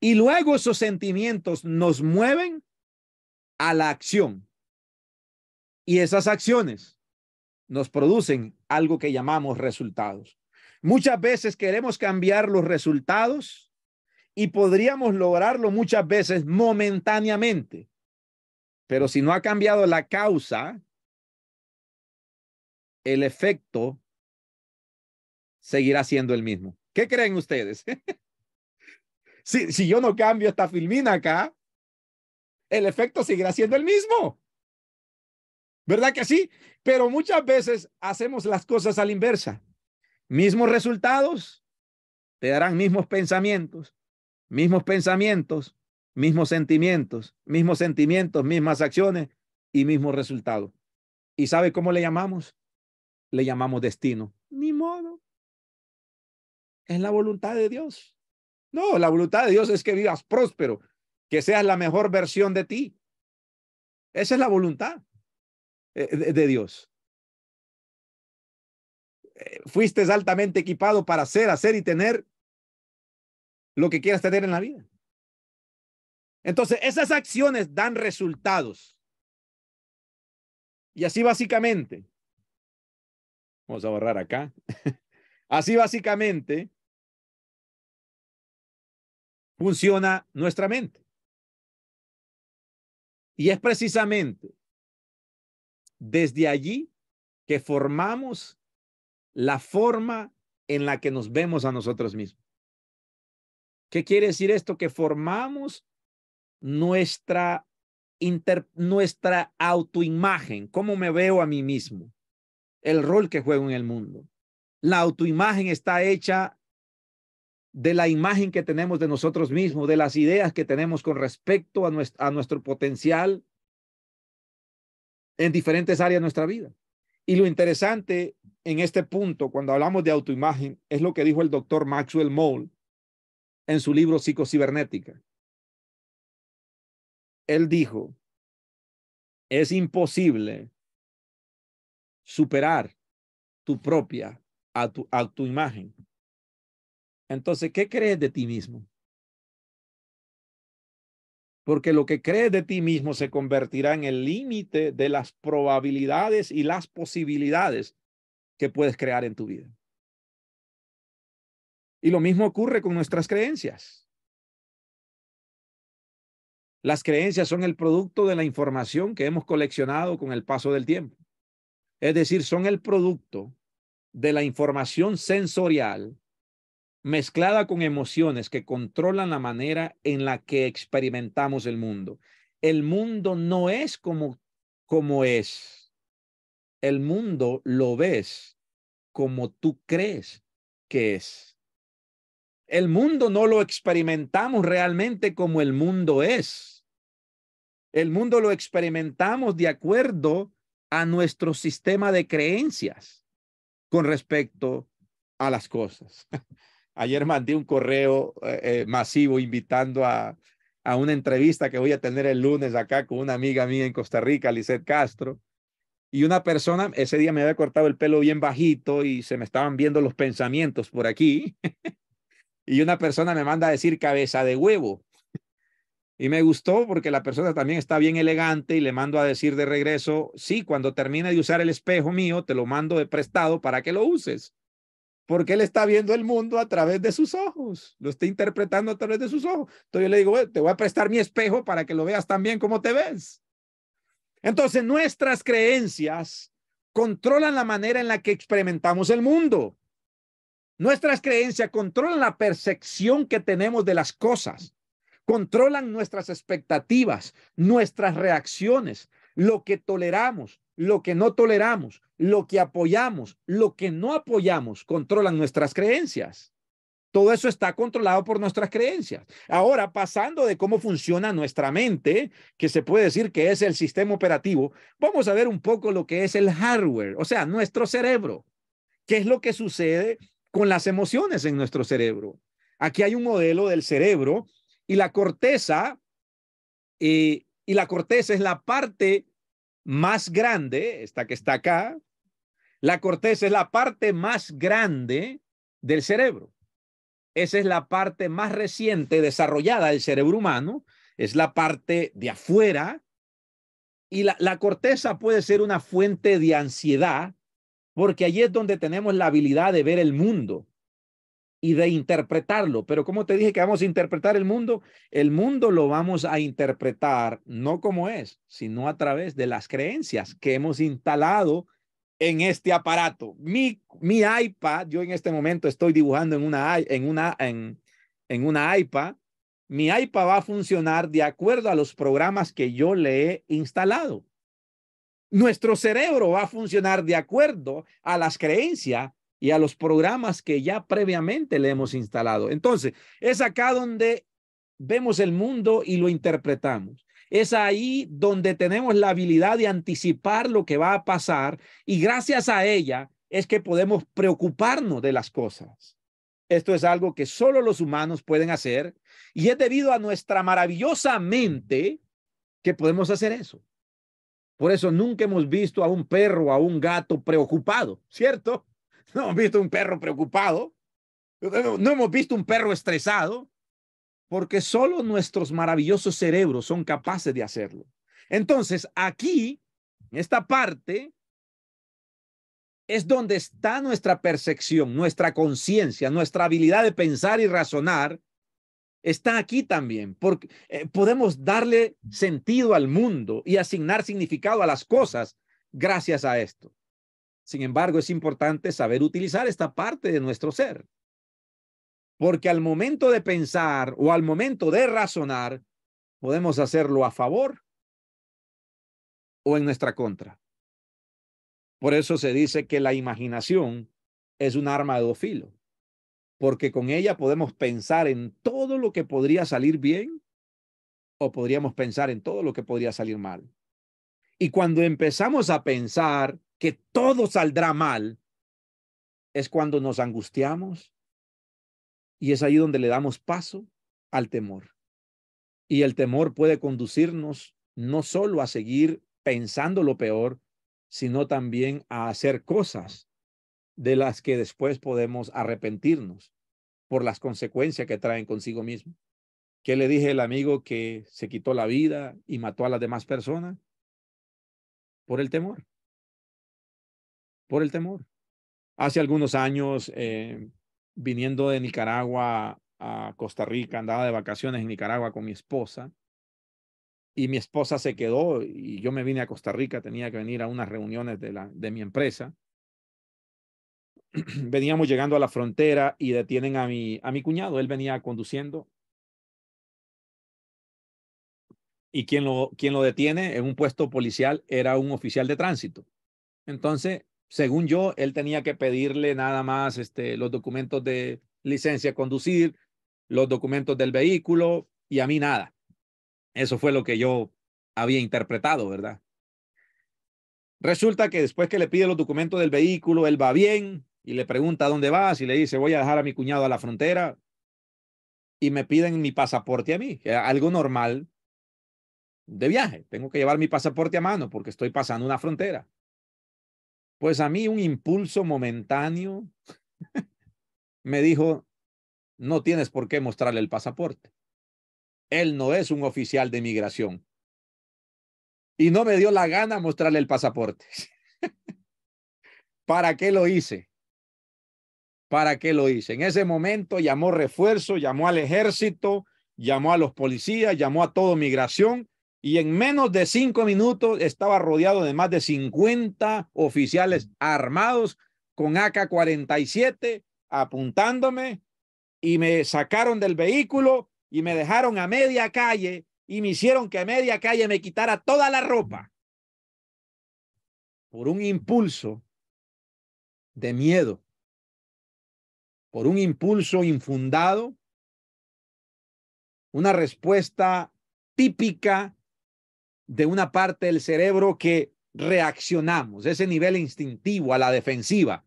Speaker 1: Y luego esos sentimientos nos mueven a la acción. Y esas acciones nos producen algo que llamamos resultados. Muchas veces queremos cambiar los resultados y podríamos lograrlo muchas veces momentáneamente, pero si no ha cambiado la causa, el efecto seguirá siendo el mismo. ¿Qué creen ustedes? si, yo no cambio esta filmina acá, el efecto seguirá siendo el mismo. ¿Verdad que sí? Pero muchas veces hacemos las cosas a la inversa. Mismos resultados, te darán mismos pensamientos, mismos pensamientos, mismos sentimientos, mismos sentimientos, mismas acciones y mismo resultado. ¿Y sabe cómo le llamamos? Le llamamos destino.
Speaker 2: Ni modo.
Speaker 1: Es la voluntad de Dios. No, la voluntad de Dios es que vivas próspero, que seas la mejor versión de ti. Esa es la voluntad eh, de, Dios. Eh, fuiste altamente equipado para hacer, hacer y
Speaker 2: tener lo que quieras tener en la vida. Entonces, esas
Speaker 1: acciones dan resultados. Y así básicamente, vamos a borrar acá, así básicamente
Speaker 2: funciona nuestra mente.
Speaker 1: Y es precisamente desde allí que formamos la forma en la que nos vemos a nosotros mismos. ¿Qué quiere decir esto? Que formamos nuestra, nuestra autoimagen, cómo me veo a mí mismo, el rol que juego en el mundo. La autoimagen está hecha de la imagen que tenemos de nosotros mismos, de las ideas que tenemos con respecto a nuestro, a nuestro potencial en diferentes áreas de nuestra vida. Y lo interesante en este punto, cuando hablamos de autoimagen, es lo que dijo el doctor Maxwell Moll en su libro Psicocibernética
Speaker 2: él dijo, es imposible superar tu propia a tu, a tu imagen.
Speaker 1: Entonces, ¿qué crees de ti mismo? Porque lo que crees de ti mismo se convertirá en el límite de las probabilidades y las posibilidades que puedes crear en tu vida. Y lo mismo ocurre con nuestras creencias. Las creencias son el producto de la información que hemos coleccionado con el paso del tiempo. Es decir, son el producto de la información sensorial mezclada con emociones que controlan la manera en la que experimentamos el mundo. El mundo no es como, como es. El mundo lo ves como tú crees que es. El mundo no lo experimentamos realmente como el mundo es. El mundo lo experimentamos de acuerdo a nuestro sistema de creencias con respecto a las cosas. Ayer mandé un correo eh, eh, masivo invitando a, a, una entrevista que voy a tener el lunes acá con una amiga mía en Costa Rica, Lizeth Castro. Y una persona, ese día me había cortado el pelo bien bajito y se me estaban viendo los pensamientos por aquí. Y una persona me manda a decir cabeza de huevo. Y me gustó porque la persona también está bien elegante y le mando a decir de regreso, sí, cuando termine de usar el espejo mío, te lo mando de prestado para que lo uses. Porque él está viendo el mundo a través de sus ojos, lo está interpretando a través de sus ojos. Entonces yo le digo, te voy a prestar mi espejo para que lo veas también como te ves. Entonces nuestras creencias controlan la manera en la que experimentamos el mundo. Nuestras creencias controlan la percepción que tenemos de las cosas, controlan nuestras expectativas, nuestras reacciones, lo que toleramos, lo que no toleramos, lo que apoyamos, lo que no apoyamos, controlan nuestras creencias. Todo eso está controlado por nuestras creencias. Ahora, pasando de cómo funciona nuestra mente, que se puede decir que es el sistema operativo, vamos a ver un poco lo que es el hardware, o sea, nuestro cerebro. ¿Qué es lo que sucede con las emociones en nuestro cerebro. Aquí hay un modelo del cerebro y la corteza, eh, y la corteza es la parte más grande, esta que está acá, la corteza es la parte más grande del cerebro. Esa es la parte más reciente desarrollada del cerebro humano, es la parte de afuera. Y la corteza puede ser una fuente de ansiedad, porque allí es donde tenemos la habilidad de ver el mundo y de interpretarlo. Pero como te dije que vamos a interpretar el mundo, el mundo lo vamos a interpretar no como es, sino a través de las creencias que hemos instalado en este aparato. Mi, mi iPad, yo en este momento estoy dibujando en una, en una, en, en una iPad. Mi iPad va a funcionar de acuerdo a los programas que yo le he instalado. Nuestro cerebro va a funcionar de acuerdo a las creencias y a los programas que ya previamente le hemos instalado. Entonces, es acá donde vemos el mundo y lo interpretamos. Es ahí donde tenemos la habilidad de anticipar lo que va a pasar y gracias a ella es que podemos preocuparnos de las cosas. Esto es algo que solo los humanos pueden hacer y es debido a nuestra maravillosa mente que podemos hacer eso. Por eso nunca hemos visto a un perro, a un gato preocupado, ¿cierto? No hemos visto un perro preocupado, no hemos visto un perro estresado, porque solo nuestros maravillosos cerebros son capaces de hacerlo. Entonces, aquí, en esta parte, es donde está nuestra percepción, nuestra conciencia, nuestra habilidad de pensar y razonar está aquí también, porque eh, podemos darle sentido al mundo y asignar significado a las cosas gracias a esto. Sin embargo, es importante saber utilizar esta parte de nuestro ser, porque al momento de pensar o al momento de razonar, podemos hacerlo a favor o en nuestra contra. Por eso se dice que la imaginación es un arma de dos filos porque con ella podemos pensar en todo lo que podría salir bien o podríamos pensar en todo lo que podría salir mal. Y cuando empezamos a pensar que todo saldrá mal, es cuando nos angustiamos y es ahí donde le damos paso al temor. Y el temor puede conducirnos no solo a seguir pensando lo peor, sino también a hacer cosas de las que después podemos arrepentirnos por las consecuencias que traen consigo mismo. ¿Qué le dije al amigo que se quitó la vida y mató a las demás personas? Por el temor. Por el temor. Hace algunos años, eh, viniendo de Nicaragua a Costa Rica, andaba de vacaciones en Nicaragua con mi esposa y mi esposa se quedó y yo me vine a Costa Rica, tenía que venir a unas reuniones de, la, de mi empresa veníamos llegando a la frontera y detienen a mi, a mi cuñado. Él venía conduciendo. Y quien lo, quien lo detiene en un puesto policial era un oficial de tránsito. Entonces, según yo, él tenía que pedirle nada más este, los documentos de licencia a conducir, los documentos del vehículo y a mí nada. Eso fue lo que yo había interpretado, ¿verdad? Resulta que después que le pide los documentos del vehículo, él va bien, y le pregunta dónde vas y le dice, voy a dejar a mi cuñado a la frontera y me piden mi pasaporte a mí, algo normal de viaje. Tengo que llevar mi pasaporte a mano porque estoy pasando una frontera. Pues a mí un impulso momentáneo me dijo, no tienes por qué mostrarle el pasaporte. Él no es un oficial de migración. Y no me dio la gana mostrarle el pasaporte. ¿Para qué lo hice? para qué lo hice. En ese momento llamó refuerzo, llamó al ejército, llamó a los policías, llamó a todo migración y en menos de cinco minutos estaba rodeado de más de 50 oficiales armados con AK-47 apuntándome y me sacaron del vehículo y me dejaron a media calle y me hicieron que a media calle me quitara toda la ropa por un impulso
Speaker 2: de miedo por un impulso
Speaker 1: infundado, una respuesta típica de una parte del cerebro que reaccionamos, ese nivel instintivo a la defensiva.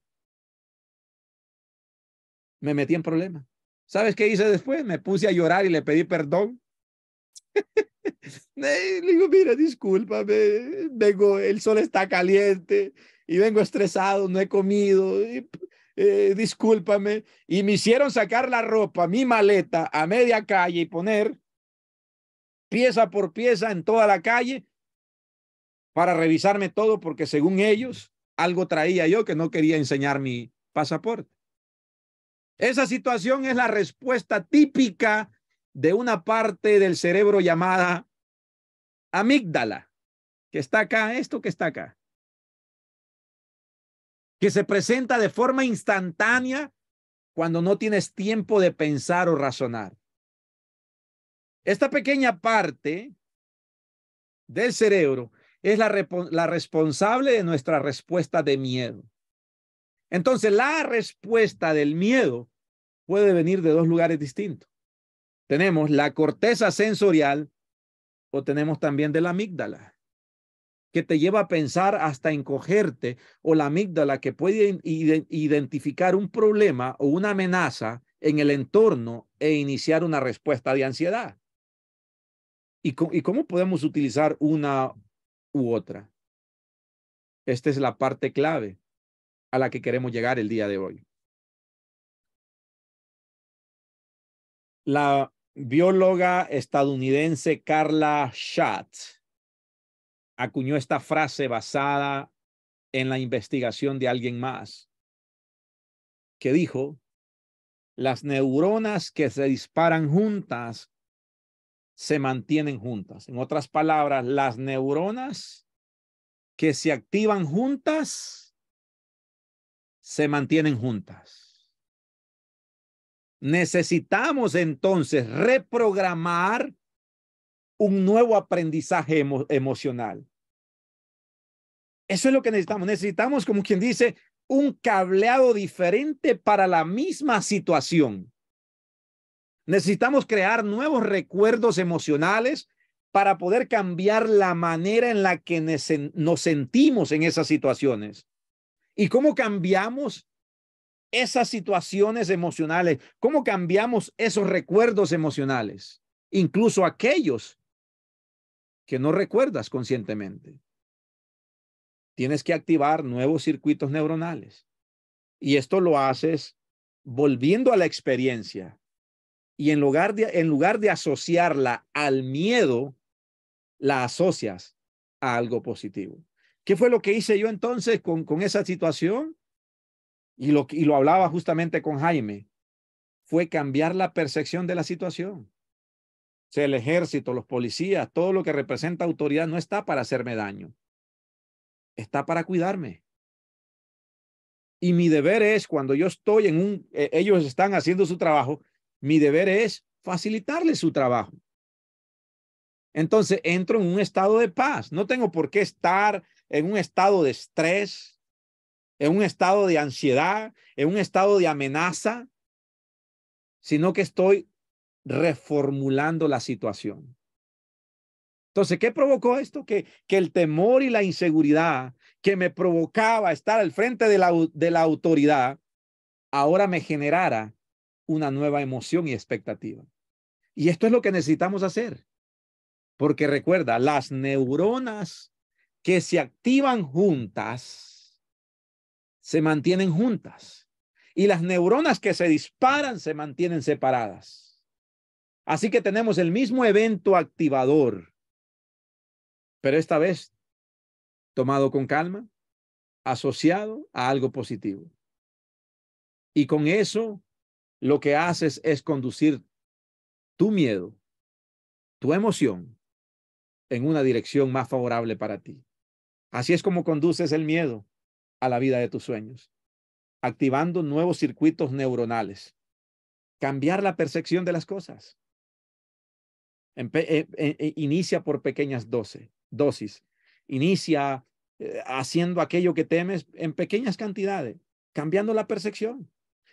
Speaker 1: Me metí en problemas. ¿Sabes qué hice después? Me puse a llorar y le pedí perdón. le digo, mira, discúlpame, vengo, el sol está caliente y vengo estresado, no he comido. Eh, discúlpame, y me hicieron sacar la ropa, mi maleta, a media calle y poner pieza por pieza en toda la calle para revisarme todo, porque según ellos, algo traía yo que no quería enseñar mi pasaporte. Esa situación es la respuesta típica de una parte del cerebro llamada amígdala, que está acá, esto que está acá que se presenta de forma instantánea cuando no tienes tiempo de pensar o razonar. Esta pequeña parte del cerebro es la, la responsable de nuestra respuesta de miedo. Entonces, la respuesta del miedo puede venir de dos lugares distintos. Tenemos la corteza sensorial o tenemos también de la amígdala que te lleva a pensar hasta encogerte o la amígdala que puede identificar un problema o una amenaza en el entorno e iniciar una respuesta de ansiedad. ¿Y, y cómo podemos utilizar una u otra? Esta es la parte clave a la que queremos llegar el día de hoy. La bióloga estadounidense Carla Schatz acuñó esta frase basada en la investigación de alguien más, que dijo, las neuronas que se disparan juntas se mantienen juntas. En otras palabras, las neuronas que se activan juntas se mantienen juntas. Necesitamos entonces reprogramar un nuevo aprendizaje emocional. Eso es lo que necesitamos. Necesitamos, como quien dice, un cableado diferente para la misma situación. Necesitamos crear nuevos recuerdos emocionales para poder cambiar la manera en la que nos sentimos en esas situaciones. ¿Y cómo cambiamos esas situaciones emocionales? ¿Cómo cambiamos esos recuerdos emocionales? Incluso aquellos que no recuerdas conscientemente. Tienes que activar nuevos circuitos neuronales. Y esto lo haces volviendo a la experiencia. Y en lugar de, en lugar de asociarla al miedo, la asocias a algo positivo. ¿Qué fue lo que hice yo entonces con, esa situación? Y lo, y lo hablaba justamente con Jaime. Fue cambiar la percepción de la situación el ejército, los policías, todo lo que representa autoridad no está para hacerme daño. Está para cuidarme. Y mi deber es, cuando yo estoy en un, eh, ellos están haciendo su trabajo, mi deber es facilitarles su trabajo. Entonces entro en un estado de paz. No tengo por qué estar en un estado de estrés, en un estado de ansiedad, en un estado de amenaza, sino que estoy reformulando la situación. Entonces, ¿qué provocó esto? Que, que el temor y la inseguridad que me provocaba estar al frente de la, de la autoridad, ahora me generara una nueva emoción y expectativa. Y esto es lo que necesitamos hacer. Porque recuerda, las neuronas que se activan juntas, se mantienen juntas. Y las neuronas que se disparan se mantienen separadas. Así que tenemos el mismo evento activador, pero esta vez tomado con calma, asociado a algo positivo. Y con eso lo que haces es conducir tu miedo, tu emoción, en una dirección más favorable para ti. Así es como conduces el miedo a la vida de tus sueños, activando nuevos circuitos neuronales, cambiar la percepción de las cosas, eh, eh, eh, inicia por pequeñas dosis. Inicia haciendo aquello que temes en pequeñas cantidades, cambiando la percepción.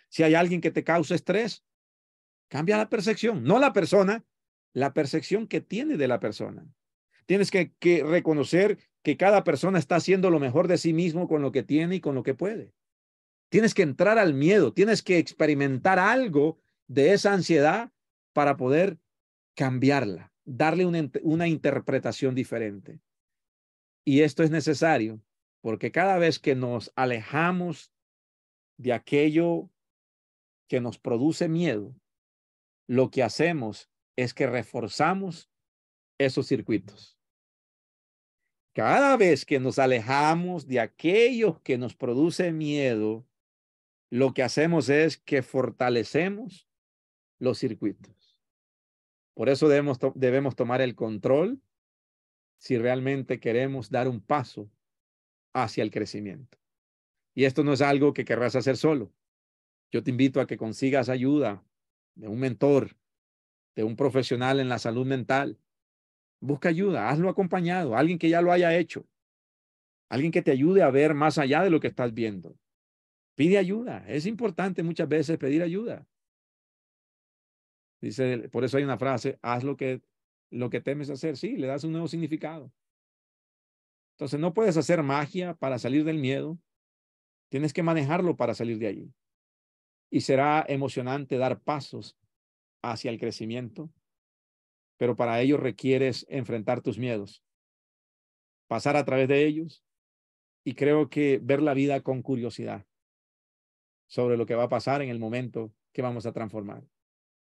Speaker 1: Si hay alguien que te causa estrés, cambia la percepción, no la persona, la percepción que tiene de la persona. Tienes que, reconocer que cada persona está haciendo lo mejor de sí mismo con lo que tiene y con lo que puede. Tienes que entrar al miedo, tienes que experimentar algo de esa ansiedad para poder cambiarla, darle una, interpretación diferente. Y esto es necesario porque cada vez que nos alejamos de aquello que nos produce miedo, lo que hacemos es que reforzamos esos circuitos. Cada vez que nos alejamos de aquello que nos produce miedo, lo que hacemos es que fortalecemos los circuitos. Por eso debemos, debemos tomar el control si realmente queremos dar un paso hacia el crecimiento. Y esto no es algo que querrás hacer solo. Yo te invito a que consigas ayuda de un mentor, de un profesional en la salud mental. Busca ayuda, hazlo acompañado, alguien que ya lo haya hecho, alguien que te ayude a ver más allá de lo que estás viendo. Pide ayuda, es importante muchas veces pedir ayuda. Dice, por eso hay una frase, haz lo que, lo que temes hacer. Sí, le das un nuevo significado. Entonces, no puedes hacer magia para salir del miedo. Tienes que manejarlo para salir de allí. Y será emocionante dar pasos hacia el crecimiento, pero para ello requieres enfrentar tus miedos, pasar a través de ellos y creo que ver la vida con curiosidad sobre lo que va a pasar en el momento que vamos a transformar.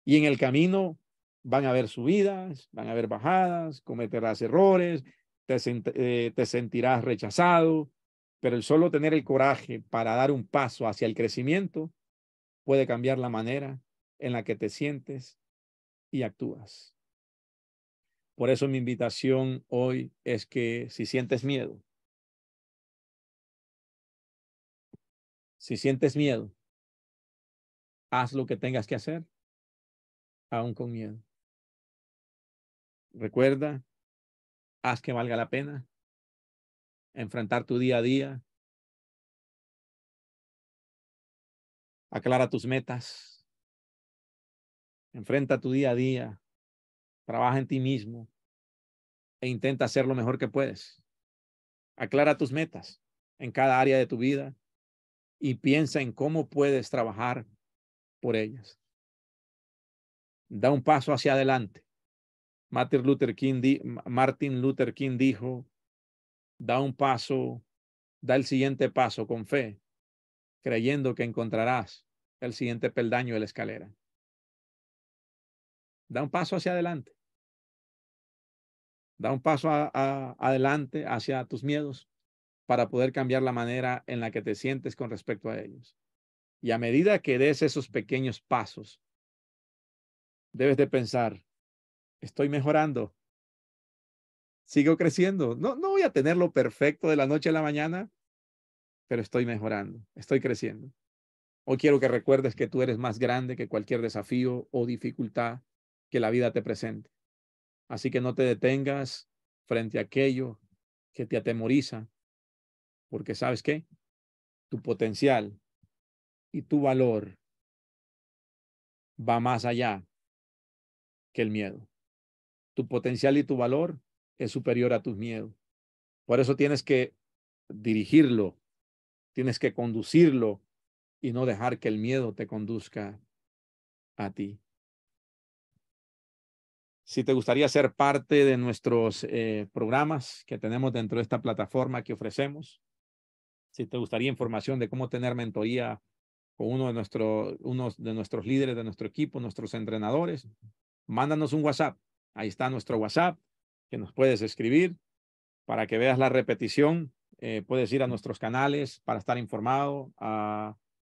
Speaker 1: Y en el camino van a haber subidas, van a haber bajadas, cometerás errores, eh, te, sentirás rechazado, pero el solo tener el coraje para dar un paso hacia el crecimiento puede cambiar la manera en la que te sientes y actúas. Por eso mi invitación
Speaker 2: hoy es que si sientes miedo, si sientes miedo, haz lo que tengas que hacer aún con miedo. Recuerda, haz que valga la pena enfrentar tu día a día. Aclara tus metas.
Speaker 1: Enfrenta tu día a día. Trabaja en ti mismo e intenta hacer lo mejor que puedes. Aclara tus metas en cada área de tu vida y piensa en cómo puedes trabajar por ellas da un paso hacia adelante. Martin Luther King, dijo, da un paso, da el siguiente paso con fe, creyendo que encontrarás el siguiente peldaño de la escalera. Da un paso hacia adelante. Da un paso adelante hacia tus miedos para poder cambiar la manera en la que te sientes con respecto a ellos. Y a medida que des esos pequeños pasos, debes de pensar, estoy mejorando, sigo creciendo. No, no voy a tener lo perfecto de la noche a la mañana, pero estoy mejorando, estoy creciendo. Hoy quiero que recuerdes que tú eres más grande que cualquier desafío o dificultad que la vida te presente. Así que no te detengas frente a aquello que te atemoriza, porque sabes qué?
Speaker 2: Tu potencial y tu valor va más
Speaker 1: allá que el miedo. Tu potencial y tu valor es superior a tus miedos. Por eso tienes que dirigirlo, tienes que conducirlo y no dejar que el miedo te conduzca a ti. Si te gustaría ser parte de nuestros eh, programas que tenemos dentro de esta plataforma que ofrecemos, si te gustaría información de cómo tener mentoría con uno de, uno de nuestros líderes, de nuestro equipo, nuestros entrenadores, mándanos un WhatsApp. Ahí está nuestro WhatsApp, que nos puedes escribir para que veas la repetición. Eh, puedes ir a nuestros canales para estar informado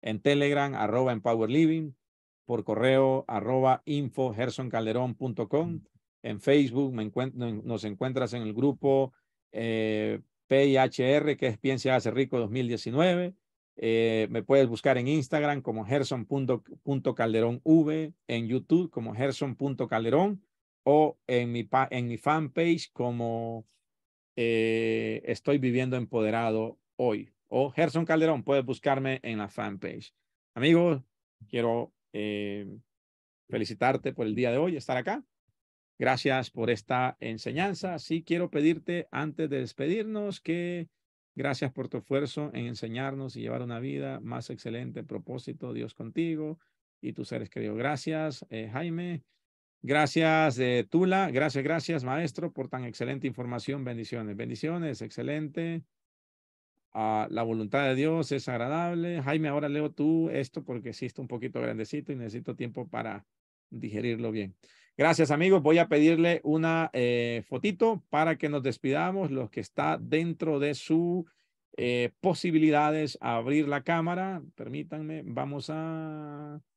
Speaker 1: en Telegram, arroba Empower Living, por correo, arroba info En Facebook nos encuentras en el grupo eh, PIHR, que es Piense Hace Rico 2019. Eh, me puedes buscar en Instagram como V en YouTube como Calderón o en mi, en mi fanpage como eh, Estoy viviendo empoderado hoy o Gerson Calderón. Puedes buscarme en la fanpage. Amigos, quiero eh, felicitarte por el día de hoy, estar acá. Gracias por esta enseñanza. Sí quiero pedirte antes de despedirnos que Gracias por tu esfuerzo en enseñarnos y llevar una vida más excelente. Propósito, Dios contigo y tus seres queridos. Gracias, eh, Jaime. Gracias, eh, Tula. Gracias, gracias, maestro, por tan excelente información. Bendiciones, bendiciones, excelente. Ah, la voluntad de Dios es agradable. Jaime, ahora leo tú esto porque existe un poquito grandecito y necesito tiempo para digerirlo bien. Gracias amigos, voy a pedirle una eh, fotito para que nos despidamos, los que está dentro de su eh, posibilidades, abrir la cámara, permítanme, vamos a